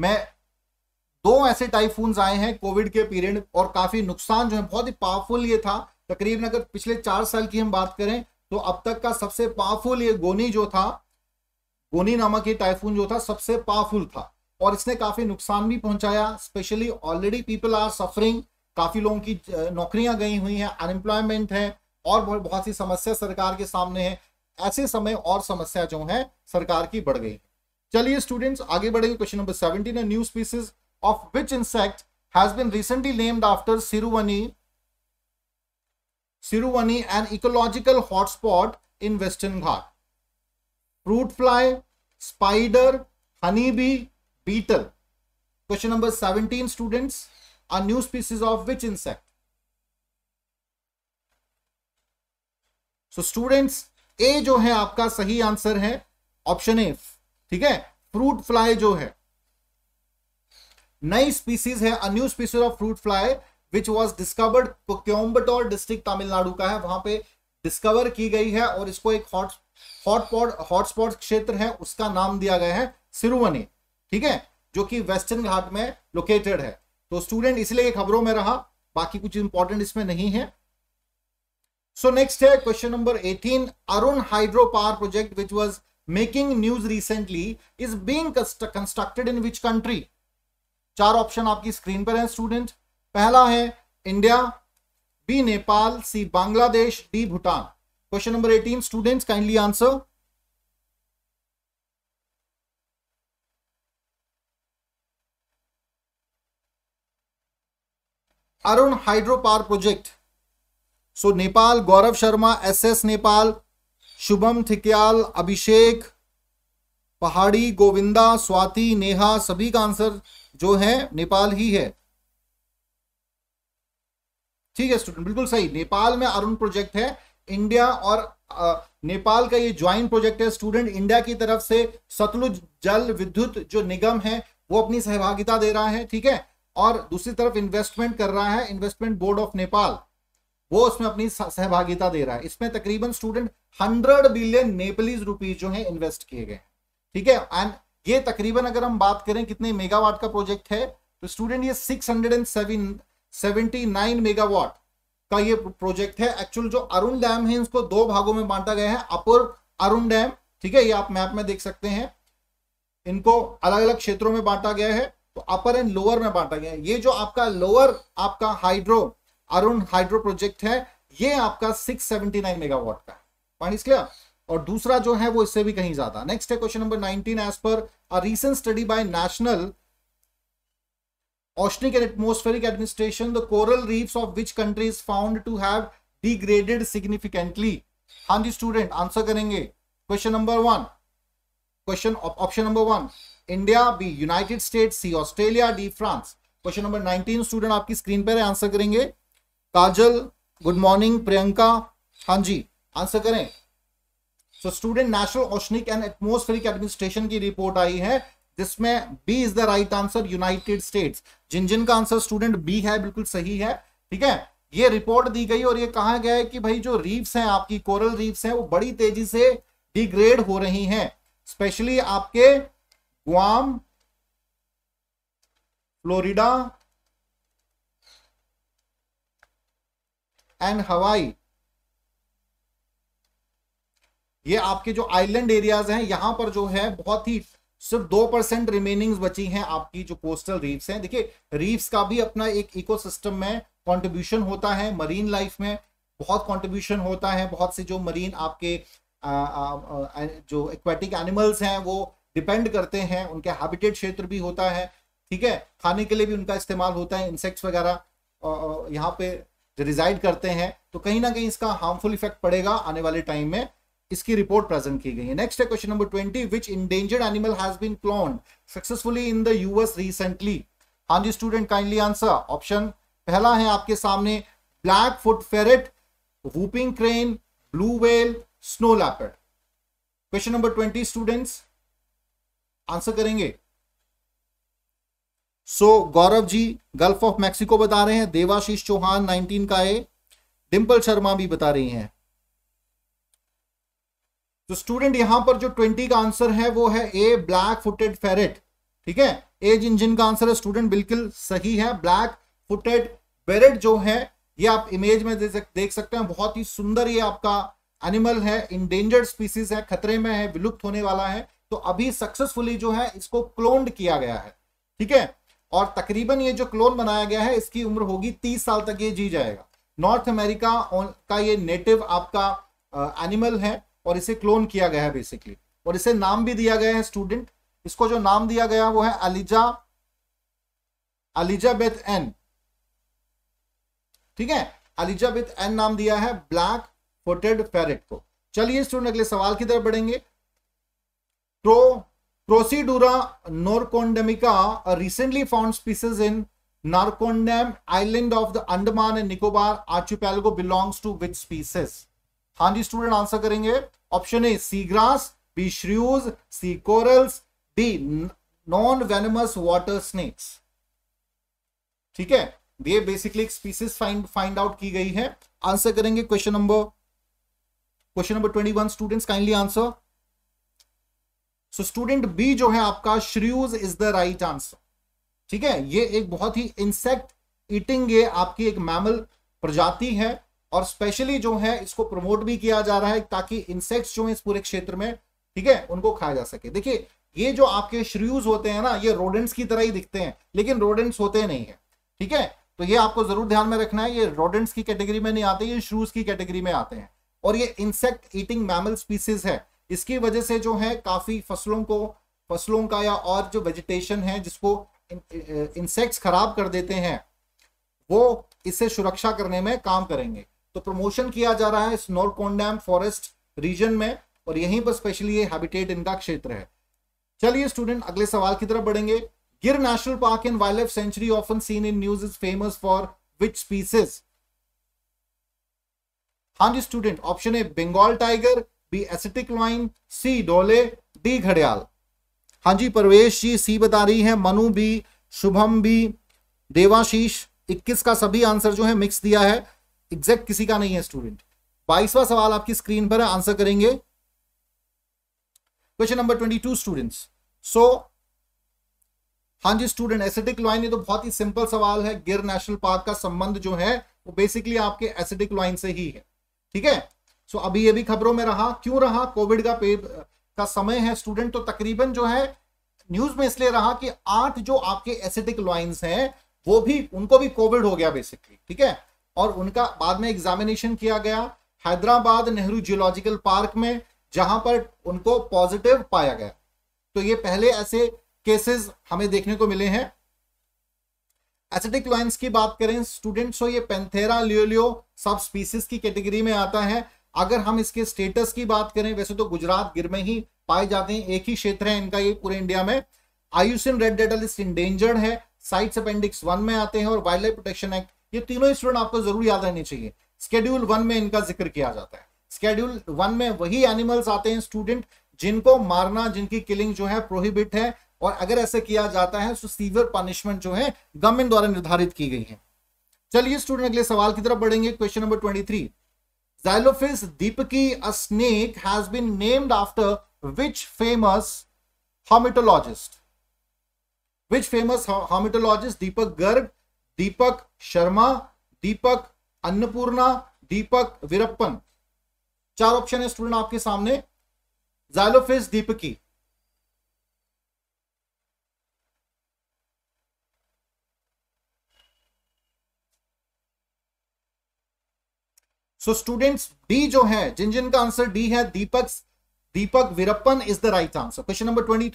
[SPEAKER 1] में दो ऐसे टाइफून आए हैं कोविड के पीरियड और काफी नुकसान जो है बहुत ही पावरफुल ये था तकरीबन अगर पिछले चार साल की हम बात करें तो अब तक का सबसे पावरफुल ये गोनी जो था गोनी नामक ये टाइफून जो था सबसे पावरफुल था और इसने काफी नुकसान भी पहुंचाया specially already people are suffering काफ़ी लोगों की नौकरियां गई हुई हैं अनएम्प्लॉयमेंट है और बहुत सी समस्या सरकार के सामने है ऐसे समय और समस्या जो है सरकार की बढ़ गई चलिए स्टूडेंट्स आगे बढ़ेंगे question number seventeen new species of which insect has been recently named after Siruvani Siruvani and ecological hotspot in western Ghat fruit fly spider honey bee beetle question number seventeen students a new species of which insect? So students A जो है आपका सही answer है option ए ठीक है fruit fly जो है नई स्पीसीज है a new species of fruit fly which was discovered Coimbatore district Tamil Nadu का है वहां पे डिस्कवर की गई है और इसको एक हॉट हॉटस्पॉट हॉटस्पॉट क्षेत्र है उसका नाम दिया गया है सिरुवने ठीक है जो कि वेस्टर्न घाट में लोकेटेड है तो स्टूडेंट इसलिए खबरों में रहा बाकी कुछ इंपॉर्टेंट इसमें नहीं है सो so नेक्स्ट है question number 18 Arun hydro power project which was making news recently is being constructed in which country चार ऑप्शन आपकी स्क्रीन पर है स्टूडेंट पहला है India B Nepal C Bangladesh D Bhutan question number eighteen students kindly answer Arun Arun project so Nepal Gaurav Sharma S S Nepal Shubham Thikyal, Abhishek Pahadi Govinda Swati Neha सभी का answer जो है नेपाल ही है ठीक है स्टूडेंट बिल्कुल सही नेपाल में अरुण प्रोजेक्ट है इंडिया और नेपाल का ये ज्वाइंट प्रोजेक्ट है स्टूडेंट इंडिया की तरफ से सतलुज जल विद्युत जो निगम है वो अपनी सहभागिता दे रहा है ठीक है और दूसरी तरफ इन्वेस्टमेंट कर रहा है इन्वेस्टमेंट बोर्ड ऑफ नेपाल वो उसमें अपनी सहभागिता दे रहा है इसमें तकरीबन student hundred billion Nepalese rupees जो है इन्वेस्ट किए गए ठीक है एंड ये तकरीबन अगर हम बात करें कितने मेगावाट का प्रोजेक्ट है तो स्टूडेंट ये six hundred and seventy nine megawatt का ये प्रोजेक्ट है एक्चुअल जो अरुण डैम है इसको दो भागों में बांटा गया है अपर अरुण डैम ठीक है ये आप मैप में देख सकते हैं इनको अलग अलग क्षेत्रों में बांटा गया है तो अपर एंड लोअर में बांटा गया ये जो आपका लोअर आपका हाइड्रो अरुण हाइड्रो प्रोजेक्ट है ये आपका 679 मेगावाट का पॉइंट इसलिए और दूसरा जो है वो इससे भी कहीं ज्यादा नेक्स्ट है question number 19 as per a recent study by national oceanic atmospheric administration the coral reefs of which countries found to have degraded significantly हाँ जी स्टूडेंट आंसर करेंगे question number one question option number one India B United State C Australia D France question number 19 student आपकी screen पर answer करेंगे Kajal good morning Priyanka हां जी answer करें so student national oceanic and atmospheric administration की report आई है जिसमें B is the right answer United States जिन जिन का आंसर स्टूडेंट बी है बिल्कुल सही है ठीक है ये रिपोर्ट दी गई और ये कहा गया है कि भाई जो रीफ्स हैं आपकी कोरल रीफ्स हैं वो बड़ी तेजी से डिग्रेड हो रही हैं स्पेशली आपके गुआम फ्लोरिडा एंड हवाई ये आपके जो आइलैंड एरियाज हैं यहां पर जो है बहुत ही सिर्फ दो परसेंट रिमेनिंग बची हैं आपकी जो कोस्टल रीफ्स हैं देखिए रीफ्स का भी अपना एक इकोसिस्टम में कंट्रीब्यूशन होता है मरीन लाइफ में बहुत कंट्रीब्यूशन होता है बहुत से जो मरीन आपके आ, आ, आ, जो एक्वेटिक एनिमल्स हैं वो डिपेंड करते हैं उनके हैबिटेट क्षेत्र भी होता है ठीक है खाने के लिए भी उनका इस्तेमाल होता है इंसेक्ट्स वगैरह यहाँ पे रिजाइड करते हैं तो कहीं ना कहीं इसका हार्मफुल इफेक्ट पड़ेगा आने वाले टाइम में इसकी रिपोर्ट प्रेजेंट की गई है नेक्स्ट है question number twenty which endangered animal has been cloned successfully in the US recently हाँ जी स्टूडेंट काइंडली आंसर ऑप्शन पहला है आपके सामने black foot ferret whooping crane blue whale snow leopard question number twenty students answer करेंगे so so, Gaurav ji Gulf of Mexico बता रहे हैं देवाशीष चौहान 19 का है डिम्पल शर्मा भी बता रही हैं तो स्टूडेंट यहां पर जो 20 का आंसर है वो है ए ब्लैक फुटेड फेरेट ठीक है ए जिन जिन का आंसर है स्टूडेंट बिल्कुल सही है ब्लैक फुटेड फेरेट जो है ये आप इमेज में देख सकते हैं बहुत ही सुंदर ये आपका एनिमल है इंडेंजर्ड स्पीसीज है खतरे में है विलुप्त होने वाला है तो अभी सक्सेसफुली जो है इसको क्लोन्ड किया गया है ठीक है और तकरीबन ये जो क्लोन बनाया गया है इसकी उम्र होगी तीस साल तक ये जी जाएगा नॉर्थ अमेरिका का ये नेटिव आपका एनिमल है और इसे क्लोन किया गया है बेसिकली और इसे नाम भी दिया गया है स्टूडेंट इसको जो नाम दिया गया वो है अलीजा अलीजाबेथ एन ठीक है अलीजाबेथ एन नाम दिया है ब्लैक फोटेड फेरेट को चलिए स्टूडेंट अगले सवाल की तरफ बढ़ेंगे Pro, Procidura norcondamica, a recently found species in Narcondam Island of the Andaman and Nicobar archipelago belongs to which species? हाँ जी स्टूडेंट आंसर करेंगे option A sea grass B shrews C corals D non venomous water snakes ठीक है ये basically एक species find find out की गई है आंसर करेंगे question number question number twenty one students kindly answer so student B जो है आपका shrews is the right answer ठीक है ये एक बहुत ही इंसेक्ट ईटिंग ये आपकी एक मैमल प्रजाति है और स्पेशली जो है इसको प्रमोट भी किया जा रहा है ताकि इंसेक्ट्स जो है इस पूरे क्षेत्र में ठीक है उनको खाया जा सके देखिए ये जो आपके श्रीयूज होते हैं ना ये रोडेंट्स की तरह ही दिखते हैं लेकिन रोडेंट्स होते नहीं है ठीक है तो ये आपको जरूर ध्यान में रखना है ये रोडेंट्स की कैटेगरी में नहीं आते ये श्रूज की कैटेगरी में आते हैं और ये इंसेक्ट ईटिंग मैमल स्पीसीज है इसकी वजह से जो है काफ़ी फसलों को फसलों का या और जो वेजिटेशन है जिसको इंसेक्ट्स खराब कर देते हैं वो इससे सुरक्षा करने में काम करेंगे तो प्रमोशन किया जा रहा है स्नोरकोंडम फॉरेस्ट रीजन में और यहीं पर स्पेशली ये हैबिटेट इनका क्षेत्र है चलिए स्टूडेंट अगले सवाल की तरफ बढ़ेंगे Gir national park in wildlife sanctuary often seen in news is famous for which species हाँ जी स्टूडेंट ऑप्शन है Bengal tiger B Asiatic lion C dhole D घड़ियाल हाँ जी परवेश जी सी बता रही है मनु भी शुभम भी देवाशीष 21 का सभी आंसर जो है मिक्स दिया है एग्जैक्ट किसी का नहीं है स्टूडेंट बाईसवा सवाल आपकी स्क्रीन पर आंसर करेंगे क्वेश्चन नंबर 22 स्टूडेंट्स सो हाँ जी स्टूडेंट एसिडिक लाइन ये तो बहुत ही सिंपल सवाल है गिर नेशनल पार्क का संबंध जो है वो बेसिकली आपके एसिडिक लाइन से ही है ठीक है सो अभी ये भी खबरों में रहा क्यों रहा कोविड का पे का समय है स्टूडेंट तो तकरीबन जो है न्यूज में इसलिए रहा कि आठ जो आपके एसिडिक लॉइंस हैं वो भी उनको भी कोविड हो गया बेसिकली ठीक है और उनका बाद में एग्जामिनेशन किया गया हैदराबाद नेहरू जियोलॉजिकल पार्क में जहां पर उनको पॉजिटिव पाया गया तो ये पहले ऐसे केसेस हमें देखने को मिले हैं एसिडिक लॉइंस की बात करें स्टूडेंट्स हो ये पेंथेरा लियोलियो सब स्पीसीज की कैटेगरी में आता है अगर हम इसके स्टेटस की बात करें वैसे तो गुजरात गिर में ही पाए जाते हैं एक ही क्षेत्र है इनका ये पूरे इंडिया में IUCN red data list endangered है साइट्स अपेंडिक्स वन में आते हैं और वाइल्ड लाइफ प्रोटेक्शन एक्ट ये तीनों स्टूडेंट आपको जरूर याद रहनी चाहिए स्केड्यूल वन में इनका जिक्र किया जाता है स्केड्यूल वन में वही एनिमल्स आते हैं स्टूडेंट जिनको मारना जिनकी किलिंग जो है प्रोहिबिट है और अगर ऐसे किया जाता है तो सीवियर पनिशमेंट जो है गवर्नमेंट द्वारा निर्धारित की गई है चलिए स्टूडेंट अगले सवाल की तरफ बढ़ेंगे question number twenty three Xylophis deepaki, a snake, has been named after which famous herpetologist? Which famous herpetologist? Deepak Garg, Deepak Sharma, Deepak Annapurna, Deepak Virappan. चार ऑप्शन है स्टूडेंट आपके सामने जालोफिस दीपकी सो स्टूडेंट्स डी जो है जिन जिन का आंसर डी है Deepak Deepak Veerappan is the right answer question number twenty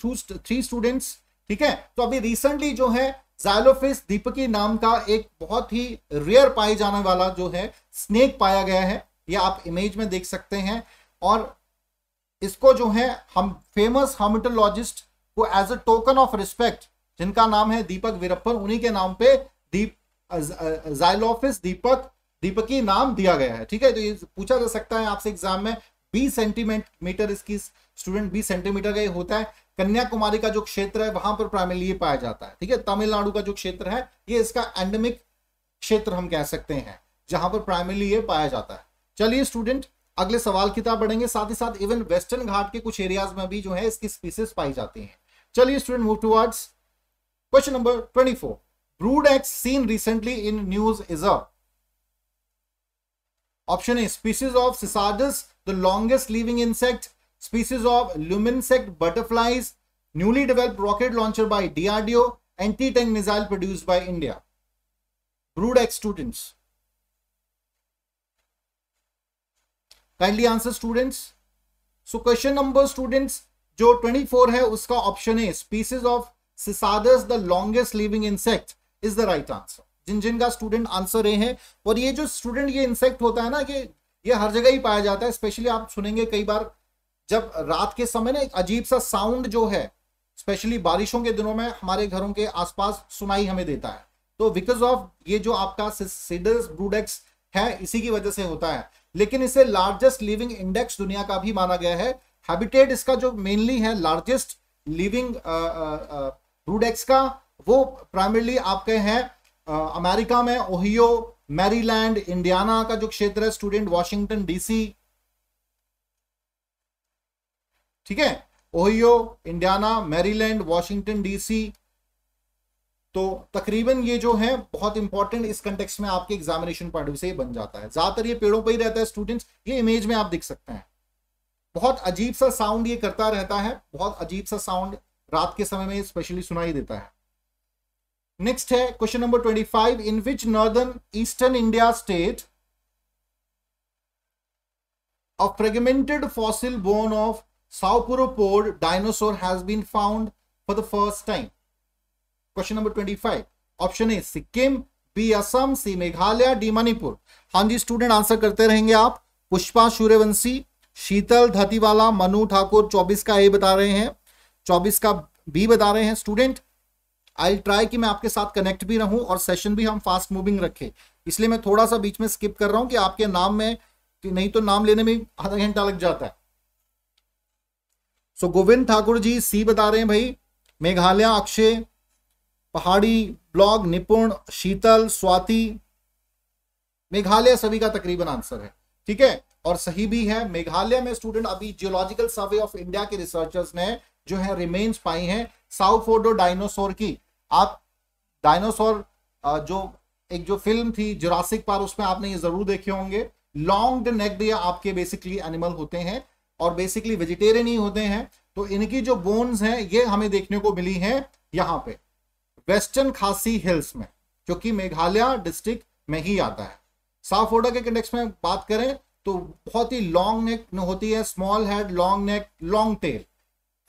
[SPEAKER 1] three students ठीक है तो अभी रिसेंटली जो है जायलोफिस दीपकी नाम का एक बहुत ही रेयर पाए जाने वाला जो है स्नेक पाया गया है ये आप इमेज में देख सकते हैं और इसको जो है हम फेमस हर्मिटोलॉजिस्ट को as a token of respect जिनका नाम है दीपक वीरप्पन उन्हीं के नाम पे दीप जायलोफिस दीपक दीपकी नाम दिया गया है ठीक है तो ये पूछा जा सकता है आपसे एग्जाम में बीस सेंटीमीटर इसकी स्टूडेंट बीस सेंटीमीटर का होता है कन्याकुमारी का जो क्षेत्र है वहां पर प्राइमरी ये पाया जाता है ठीक है तमिलनाडु का जो क्षेत्र है ये इसका एंडेमिक क्षेत्र हम कह सकते हैं जहां पर प्राइमरी ये पाया जाता है चलिए स्टूडेंट अगले सवाल की तरफ बढ़ेंगे साथ ही साथ इवन वेस्टर्न घाट के कुछ एरियाज में भी जो है इसकी स्पीसीज पाई जाती हैं चलिए student move towards question number twenty four Brood X seen recently in news is a option A species of cicadas the longest living insect species of luminescent butterflies newly develop rocket launcher by DRDO anti tank missile produce by India Brood X students kindly answer students so question number students जो 24 है उसका option A species of cicadas the longest living insect is the right answer जिन जिन का student answer A है और ये जो स्टूडेंट ये इंसेक्ट होता है ना ये ये हर जगह ही पाया जाता है स्पेशली आप सुनेंगे कई बार जब रात के समय ना एक अजीब सा साउंड जो है स्पेशली बारिशों के दिनों में हमारे घरों के आसपास सुनाई हमें देता है तो बिकॉज ऑफ ये जो आपका ब्रूडेक्स है इसी की वजह से होता है लेकिन इसे लार्जेस्ट लिविंग इंडेक्स दुनिया का भी माना गया है हैबिटेट इसका जो मेनली है लार्जेस्ट लिविंग ब्रूडेक्स का वो प्राइमरली आपके हैं अमेरिका में ओहियो मैरीलैंड इंडियाना का जो क्षेत्र है स्टूडेंट वॉशिंगटन डीसी ठीक है Ohio Indiana Maryland Washington DC तो तकरीबन ये जो है बहुत इंपॉर्टेंट इस कंटेक्स्ट में आपके एग्जामिनेशन पॉइंट से बन जाता है ज्यादातर ये पेड़ों पर ही रहता है स्टूडेंट्स ये इमेज में आप देख सकते हैं बहुत अजीब सा साउंड ये करता रहता है बहुत अजीब सा साउंड रात के समय में स्पेशली सुनाई देता है नेक्स्ट है question number twenty five in which northern eastern India state a fragmented fossil bone of sauropod dinosaur has been found for the first time question number twenty five option A Sikkim B Assam C Meghalaya D Manipur हां जी student answer करते रहेंगे आप पुष्पा सूर्यवंशी शीतल धतीवाला मनु ठाकुर चौबीस का ए बता रहे हैं चौबीस का बी बता रहे हैं स्टूडेंट आई ट्राई कि मैं आपके साथ कनेक्ट भी रहूं और सेशन भी हम फास्ट मूविंग रखें इसलिए मैं थोड़ा सा बीच में स्किप कर रहा हूं कि आपके नाम में नहीं तो नाम लेने में आधा घंटा लग जाता है सो so, गोविंद ठाकुर जी सी बता रहे हैं भाई मेघालय अक्षय पहाड़ी ब्लॉग निपुण शीतल स्वाति मेघालय सभी का तकरीबन आंसर है ठीक है और सही भी है मेघालय में स्टूडेंट अभी जियोलॉजिकल सर्वे ऑफ इंडिया के रिसर्चर्स ने जो है रिमेन्स पाई साउथ साउफोडो डायनोसोर की आप डायनासोर जो एक जो फिल्म थी जुरासिक पार उसमें आपने ये जरूर देखे होंगे लॉन्ग नेक ये आपके बेसिकली एनिमल होते हैं और बेसिकली वेजिटेरियन ही होते हैं तो इनकी जो बोन्स हैं ये हमें देखने को मिली हैं यहाँ पे वेस्टर्न खासी हिल्स में जो कि मेघालय डिस्ट्रिक्ट में ही आता है साफोडा के कंडेक्स में बात करें तो बहुत ही लॉन्ग नेक होती है small head long neck long tail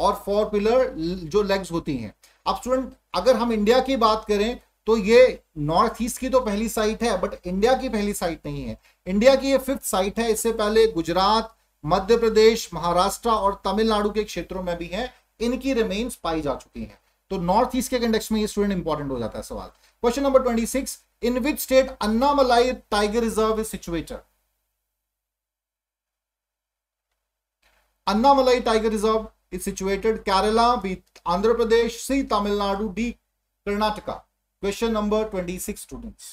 [SPEAKER 1] और फोर पिलर जो लेग्स होती हैं अब स्टूडेंट अगर हम इंडिया की बात करें तो ये नॉर्थ ईस्ट की तो पहली साइट है बट इंडिया की पहली साइट नहीं है इंडिया की ये फिफ्थ साइट है इससे पहले गुजरात मध्य प्रदेश महाराष्ट्र और तमिलनाडु के क्षेत्रों में भी है इनकी रिमेन्स पाई जा चुकी है तो नॉर्थ ईस्ट के कंडेक्ट में ये स्टूडेंट इंपॉर्टेंट हो जाता है सवाल question number twenty six in which state Annamalai tiger reserve is situated Annamalai tiger reserve is situated Kerala B Andhra Pradesh C Tamil Nadu D Karnataka question number twenty six students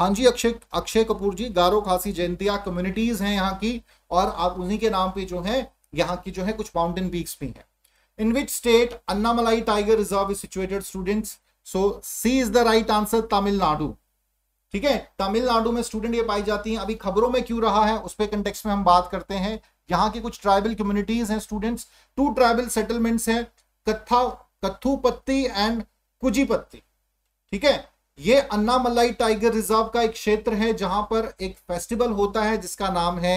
[SPEAKER 1] हाँ जी अक्षय अक्षय कपूर जी गारो खासी जयंतिया कम्युनिटीज हैं यहाँ की और आप उन्हीं के नाम पे जो है यहाँ की जो है कुछ माउंटेन पीक्स भी हैं in which state Annamalai tiger reserve is situated students so C is the right answer Tamil Nadu ठीक है तमिलनाडु में स्टूडेंट ये पाई जाती हैं अभी खबरों में क्यों रहा है उस पर कंटेक्स में हम बात करते हैं यहाँ की कुछ ट्राइबल कम्युनिटीज हैं स्टूडेंट्स टू ट्राइबल सेटलमेंट्स हैं कथा कथुपत्ती एंड कुजीपत्ती ठीक है ये अन्नामलाई टाइगर रिजर्व का एक क्षेत्र है जहां पर एक फेस्टिवल होता है जिसका नाम है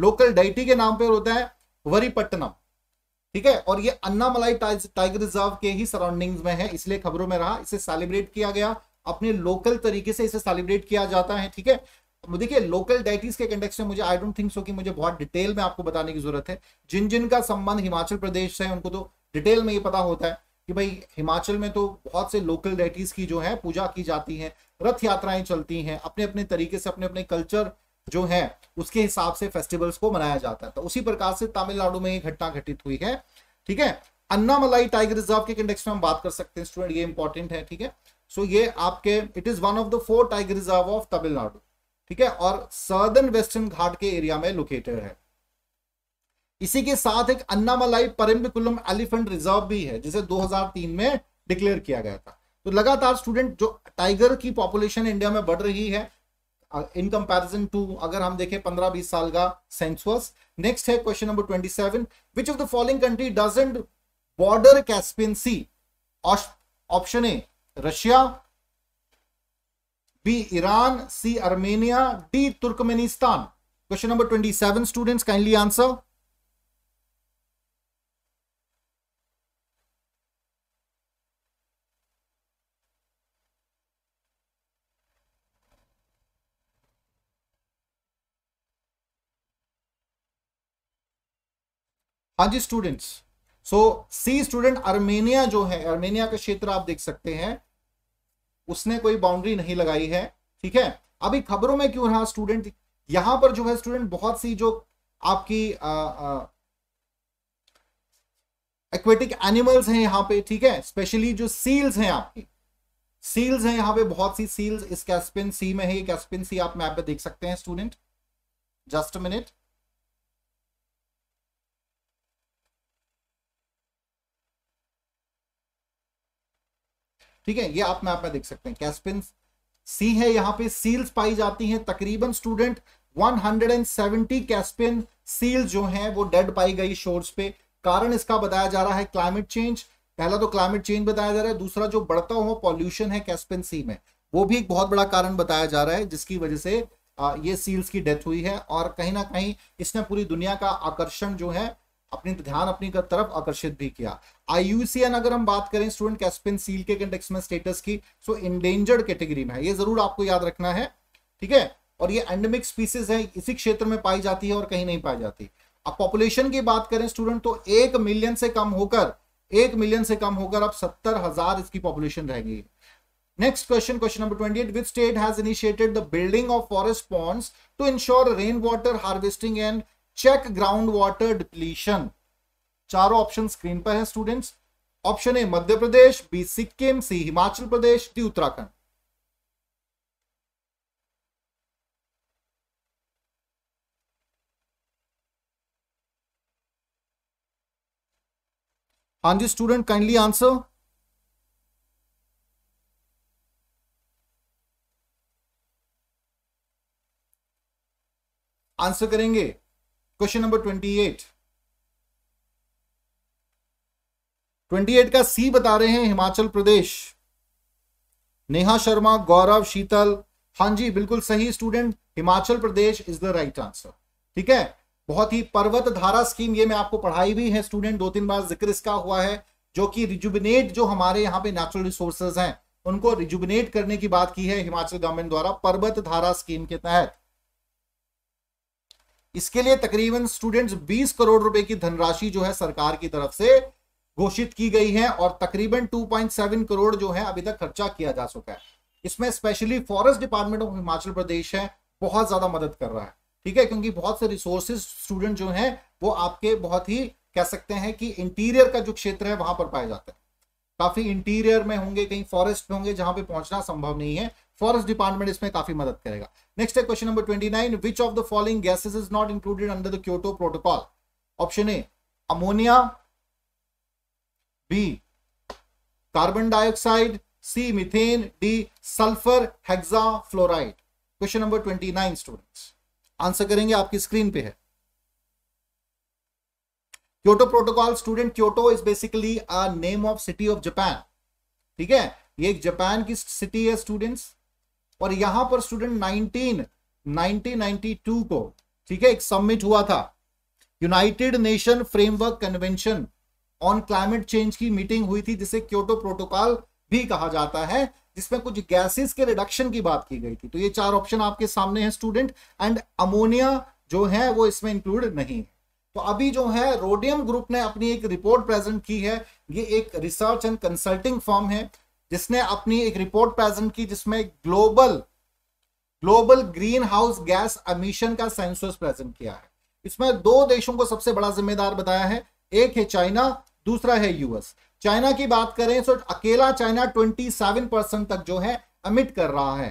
[SPEAKER 1] लोकल डाइटी के नाम पर होता है वरीपट्टनम ठीक है और ये अन्नामलाई टाइगर रिजर्व के ही सराउंडिंग्स में है इसलिए खबरों में रहा इसे सेलिब्रेट किया गया अपने लोकल तरीके से इसे सेलिब्रेट किया जाता है ठीक है देखिए लोकल डाइटीज के कंटेक्स में मुझे आई डोंट थिंक सो कि मुझे बहुत डिटेल में आपको बताने की जरूरत है जिन जिन का संबंध हिमाचल प्रदेश से है उनको तो डिटेल में ये पता होता है कि भाई हिमाचल में तो बहुत से लोकल डाइटीज की जो है पूजा की जाती है रथ यात्राएं चलती हैं अपने अपने तरीके से अपने अपने कल्चर जो है उसके हिसाब से फेस्टिवल्स को मनाया जाता है तो उसी प्रकार से तमिलनाडु में ये घटना घटित हुई है ठीक है अन्नामलाई टाइगर रिजर्व के कंटेक्स में हम बात कर सकते हैं स्टूडेंट ये इंपॉर्टेंट है ठीक है सो ये आपके it is one of the four tiger reserve of Tamil Nadu ठीक है और सर्दर्न वेस्टर्न घाट के एरिया में लोकेटेड है इसी के साथ एक अन्नामलाई परम्बिकुलम एलिफेंट रिजर्व भी है जिसे 2003 में डिक्लेयर किया गया था तो लगातार स्टूडेंट जो टाइगर की पॉपुलेशन इंडिया में बढ़ रही है इन कंपैरिजन टू अगर हम देखें 15-20 साल का सेंसुअस नेक्स्ट है question number 27 which of the following country doesn't border Caspian Sea option A Russia B Iran C Armenia D Turkmenistan question number twenty seven students kindly answer हाँ जी students so C student Armenia जो है Armenia का क्षेत्र आप देख सकते हैं उसने कोई बाउंड्री नहीं लगाई है ठीक है अभी खबरों में क्यों रहा स्टूडेंट यहां पर जो है स्टूडेंट बहुत सी जो आपकी एक्वेटिक एनिमल्स हैं यहां पे ठीक है स्पेशली जो सील्स हैं आपकी सील्स हैं यहां पे बहुत सी सील्स इस कैस्पिन सी में है ये कैस्पिन सी आप मैप पे देख सकते हैं स्टूडेंट जस्ट मिनट ठीक है ये आप मैप में देख सकते हैं कैस्पिन सी है यहाँ पे सील्स पाई जाती हैं तकरीबन स्टूडेंट 170 कैस्पिन सील जो हैं वो डेड पाई गई शोर्स पे कारण इसका बताया जा रहा है क्लाइमेट चेंज पहला तो क्लाइमेट चेंज बताया जा रहा है दूसरा जो बढ़ता हुआ पॉल्यूशन है कैस्पिन सी में वो भी एक बहुत बड़ा कारण बताया जा रहा है जिसकी वजह से ये सील्स की डेथ हुई है और कहीं ना कहीं इसने पूरी दुनिया का आकर्षण जो है अपनी ध्यान अपनी तरफ आकर्षित भी किया आईयूसीएन अगर हम बात करें स्टूडेंट कैस्पिन सील के कंटेक्स में स्टेटस की सो इंडेंजर्ड कैटेगरी में है ये जरूर आपको याद रखना है ठीक है और ये एंडेमिक स्पीसीज है इसी क्षेत्र में पाई जाती है और कहीं नहीं पाई जाती अब पॉपुलेशन की बात करें स्टूडेंट तो एक मिलियन से कम होकर एक मिलियन से कम होकर अब सत्तर हजार इसकी पॉपुलेशन रहेगी Next question question number 28. Which state has initiated the building of forest ponds to ensure rainwater harvesting and check ground water depletion चारों ऑप्शन स्क्रीन पर है students option A Madhya Pradesh B Sikkim C Himachal Pradesh D Uttarakhand हाँ जी student kindly answer answer करेंगे question number twenty eight twenty eight का C बता रहे हैं हिमाचल प्रदेश नेहा शर्मा गौरव शीतल हां जी बिल्कुल सही student Himachal Pradesh is the right answer ठीक है बहुत ही पर्वत धारा स्कीम ये मैं आपको पढ़ाई भी है स्टूडेंट दो तीन बार जिक्र इसका हुआ है जो कि रिजुबिनेट जो हमारे यहाँ पे नेचुरल रिसोर्सेज हैं उनको रिजुबिनेट करने की बात की है हिमाचल गवर्नमेंट द्वारा पर्वत धारा स्कीम के तहत इसके लिए तकरीबन स्टूडेंट्स 20 करोड़ रुपए की धनराशि जो है सरकार की तरफ से घोषित की गई है और तकरीबन 2.7 करोड़ जो है अभी तक खर्चा किया जा चुका है इसमें specially forest department of Himachal Pradesh है बहुत ज्यादा मदद कर रहा है ठीक है क्योंकि बहुत से रिसोर्सेज स्टूडेंट जो है वो आपके बहुत ही कह सकते हैं कि इंटीरियर का जो क्षेत्र है वहां पर पाए जाते हैं काफी इंटीरियर में होंगे कहीं फॉरेस्ट में होंगे जहां पे पहुंचना संभव नहीं है फॉरेस्ट डिपार्टमेंट इसमें काफी मदद करेगा नेक्स्ट है question number twenty nine which of the following gases is not included under the Kyoto protocol option A ammonia B carbon dioxide C methane D sulphur hexafluoride question number twenty nine students answer करेंगे आपकी screen पे है Kyoto protocol student Kyoto is basically a name of city of Japan ठीक है ये एक Japan की city है स्टूडेंट्स और यहां पर स्टूडेंट 19 1992 को ठीक है एक सबमिट हुआ था United Nation framework convention on climate change की मीटिंग हुई थी जिसे क्योटो प्रोटोकॉल भी कहा जाता है जिसमें कुछ गैसेस के रिडक्शन की बात की गई थी तो ये चार ऑप्शन आपके सामने हैं स्टूडेंट एंड अमोनिया जो है वो इसमें इंक्लूड नहीं है तो अभी जो है रोडियम ग्रुप ने अपनी एक रिपोर्ट प्रेजेंट की है ये एक रिसर्च एंड कंसल्टिंग फॉर्म है जिसने अपनी एक रिपोर्ट प्रेजेंट की जिसमें global global greenhouse gas emission का सेंसस प्रेजेंट किया है इसमें दो देशों को सबसे बड़ा जिम्मेदार बताया है एक है चाइना दूसरा है यूएस चाइना की बात करें तो अकेला चाइना 27 परसेंट तक जो है अमिट कर रहा है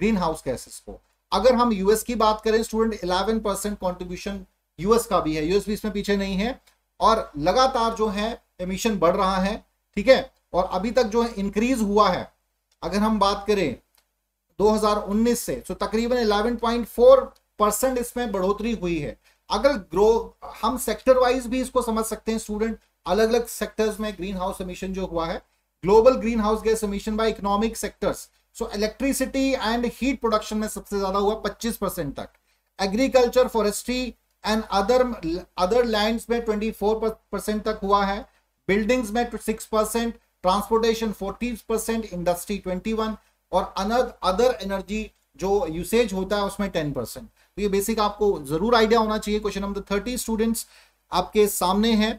[SPEAKER 1] ग्रीन हाउस गैसेस को अगर हम यूएस की बात करें स्टूडेंट 11 परसेंट कॉन्ट्रीब्यूशन यूएस का भी है यूएस भी इसमें पीछे नहीं है और लगातार जो है एमिशन बढ़ रहा है ठीक है और अभी तक जो है इंक्रीज हुआ है अगर हम बात करें 2019 से तो तकरीबन 11.4 परसेंट इसमें बढ़ोतरी हुई है अगर ग्रो हम सेक्टर वाइज भी इसको समझ सकते हैं स्टूडेंट अलग अलग सेक्टर्स में ग्रीन हाउस एमिशन जो हुआ है global greenhouse gas emission by economic sectors so electricity and heat production में सबसे ज्यादा हुआ 25 परसेंट तक agriculture forestry and other other land में ट्वेंटी तक हुआ है बिल्डिंग्स में six transportation forty percent industry 21 और अनद अदर एनर्जी जो यूसेज होता है उसमें टेन परसेंट तो ये बेसिक आपको जरूर आइडिया होना चाहिए क्वेश्चन नंबर 30 स्टूडेंट्स आपके सामने हैं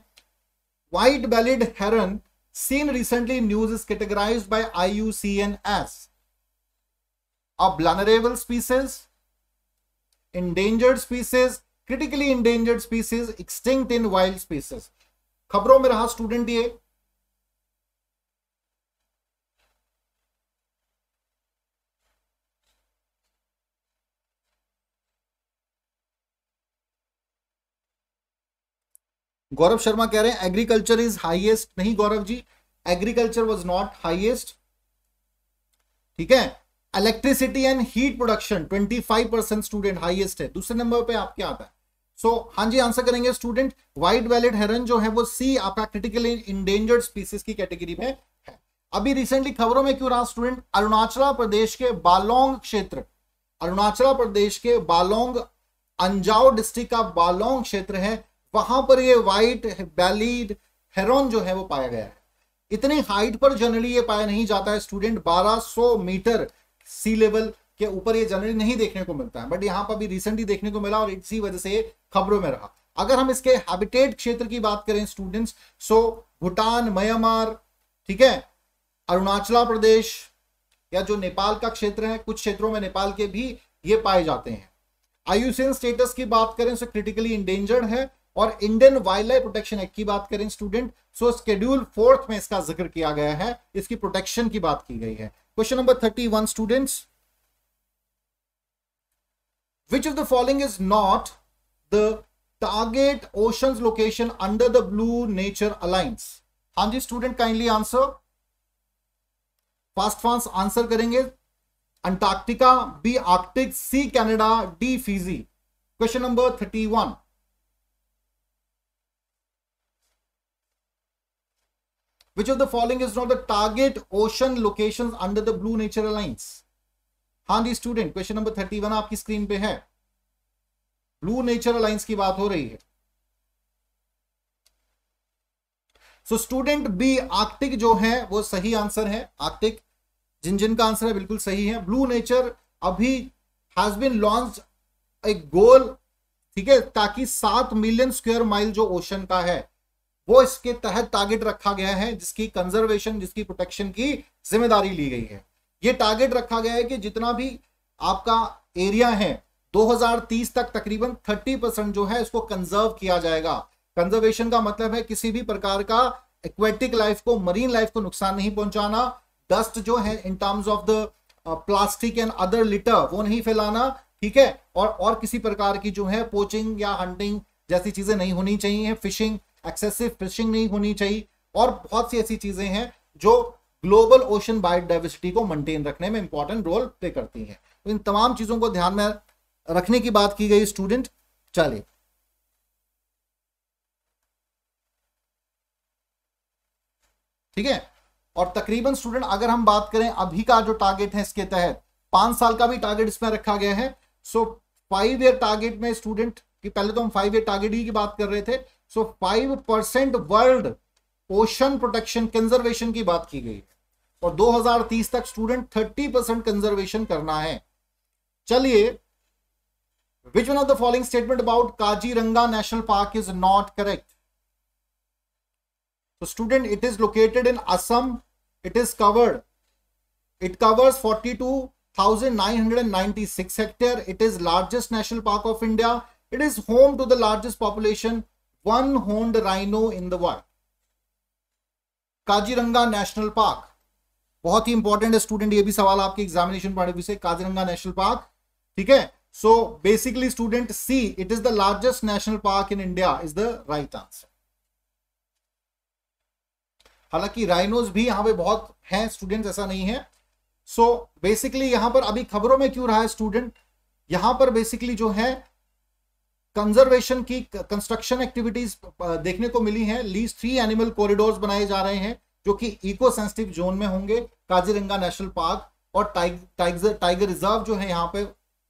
[SPEAKER 1] white bellied heron seen recently news is categorize by I U C N as vulnerable species endangered species critically endangered species extinct in wild species खबरों में रहा स्टूडेंट ये गौरव शर्मा कह रहे हैं एग्रीकल्चर इज हाईएस्ट नहीं Gaurav ji agriculture was not highest ठीक है electricity and heat production 25 percent student highest है दूसरे नंबर पे आपके आता है सो so, हाँ जी आंसर करेंगे स्टूडेंट वाइट वैलिड हेरन जो है वो सी आपका क्रिटिकल इंडेंजर्ड स्पीसीज की कैटेगरी में है अभी रिसेंटली खबरों में क्यों रहा स्टूडेंट अरुणाचल प्रदेश के बालोंग क्षेत्र अरुणाचल प्रदेश के बालोंग अंजाव डिस्ट्रिक्ट का बालोंग क्षेत्र है वहां पर ये वाइट बैलीड हेरोन जो है वो पाया गया है इतनी हाइट पर जनरली ये पाया नहीं जाता है स्टूडेंट 1200 मीटर सी लेवल के ऊपर ये जनरली नहीं देखने को मिलता है बट यहाँ पर भी रिसेंटली देखने को मिला और इसी वजह से खबरों में रहा अगर हम इसके हैबिटेट क्षेत्र की बात करें स्टूडेंट्स सो भूटान म्यांमार ठीक है अरुणाचल प्रदेश या जो नेपाल का क्षेत्र है कुछ क्षेत्रों में नेपाल के भी ये पाए जाते हैं आयुषियन स्टेटस की बात करें तो क्रिटिकली इंडेंजर्ड है और Indian wildlife protection act की बात करें स्टूडेंट सो स्केड्यूल फोर्थ में इसका जिक्र किया गया है इसकी प्रोटेक्शन की बात की गई है question number thirty one student which of the following is not the target ocean location under the Blue Nature Alliance हाँ जी student kindly answer fast fast answer करेंगे Antarctica B Arctic C Canada D Fiji question number thirty one Which of the following is not the target ocean locations under the Blue Nature Alliance? हाँ जी student question number thirty one आपकी screen पे है Blue nature alliance की बात हो रही है सो स्टूडेंट बी आर्टिक जो है वो सही आंसर है आर्टिक जिन जिन का आंसर है बिल्कुल सही है ब्लू नेचर अभी has been launch a goal ठीक है ताकि सात मिलियन स्क्वायर माइल जो ओशन का है वो इसके तहत टारगेट रखा गया है जिसकी कंजर्वेशन जिसकी प्रोटेक्शन की जिम्मेदारी ली गई है ये टारगेट रखा गया है कि जितना भी आपका एरिया है 2030 तक तकरीबन 30 परसेंट जो है इसको कंजर्व किया जाएगा कंजर्वेशन का मतलब है किसी भी प्रकार का एक्वेटिक लाइफ को मरीन लाइफ को नुकसान नहीं पहुंचाना डस्ट जो है in terms of the plastic and other litter वो नहीं फैलाना ठीक है और और किसी प्रकार की जो है पोचिंग या हंटिंग जैसी चीजें नहीं होनी चाहिए फिशिंग एक्सेसिव फिशिंग नहीं होनी चाहिए और बहुत सी ऐसी चीजें हैं जो ग्लोबल ओशन बायोडाइवर्सिटी को मेंटेन रखने में इंपॉर्टेंट रोल प्ले करती हैं तो इन तमाम चीजों को ध्यान में रखने की बात की गई स्टूडेंट चले ठीक है और तकरीबन स्टूडेंट अगर हम बात करें अभी का जो टारगेट है इसके तहत पांच साल का भी टारगेट इसमें रखा गया है सो फाइव ईयर टारगेट में स्टूडेंट कि पहले तो हम फाइव ईयर टारगेट ही की बात कर रहे थे so five percent world ocean protection conservation की बात की गई और 2030 तक स्टूडेंट 30 परसेंट कंजर्वेशन करना है चलिए which one of the following statement about Kaziranga national park is not correct तो student it is located in Assam it is covered it covers 42996 hectare it is largest national park of India it is home to the largest population one horned rhino in the world. Kaziranga national park बहुत ही important है student ये भी सवाल आपके examination point of view से Kaziranga national park ठीक है so basically student C it is the largest national park in India is the right answer हालांकि राइनोज भी यहां पे बहुत हैं स्टूडेंट्स ऐसा नहीं है सो so, बेसिकली यहां पर अभी खबरों में क्यों रहा है स्टूडेंट यहां पर बेसिकली जो है कंजर्वेशन की कंस्ट्रक्शन एक्टिविटीज uh, देखने को मिली है लीज थ्री एनिमल कॉरिडोर्स बनाए जा रहे हैं जो कि इको सेंसिटिव जोन में होंगे काजीरंगा नेशनल पार्क और टाइगर टाइगर रिजर्व जो है यहाँ पे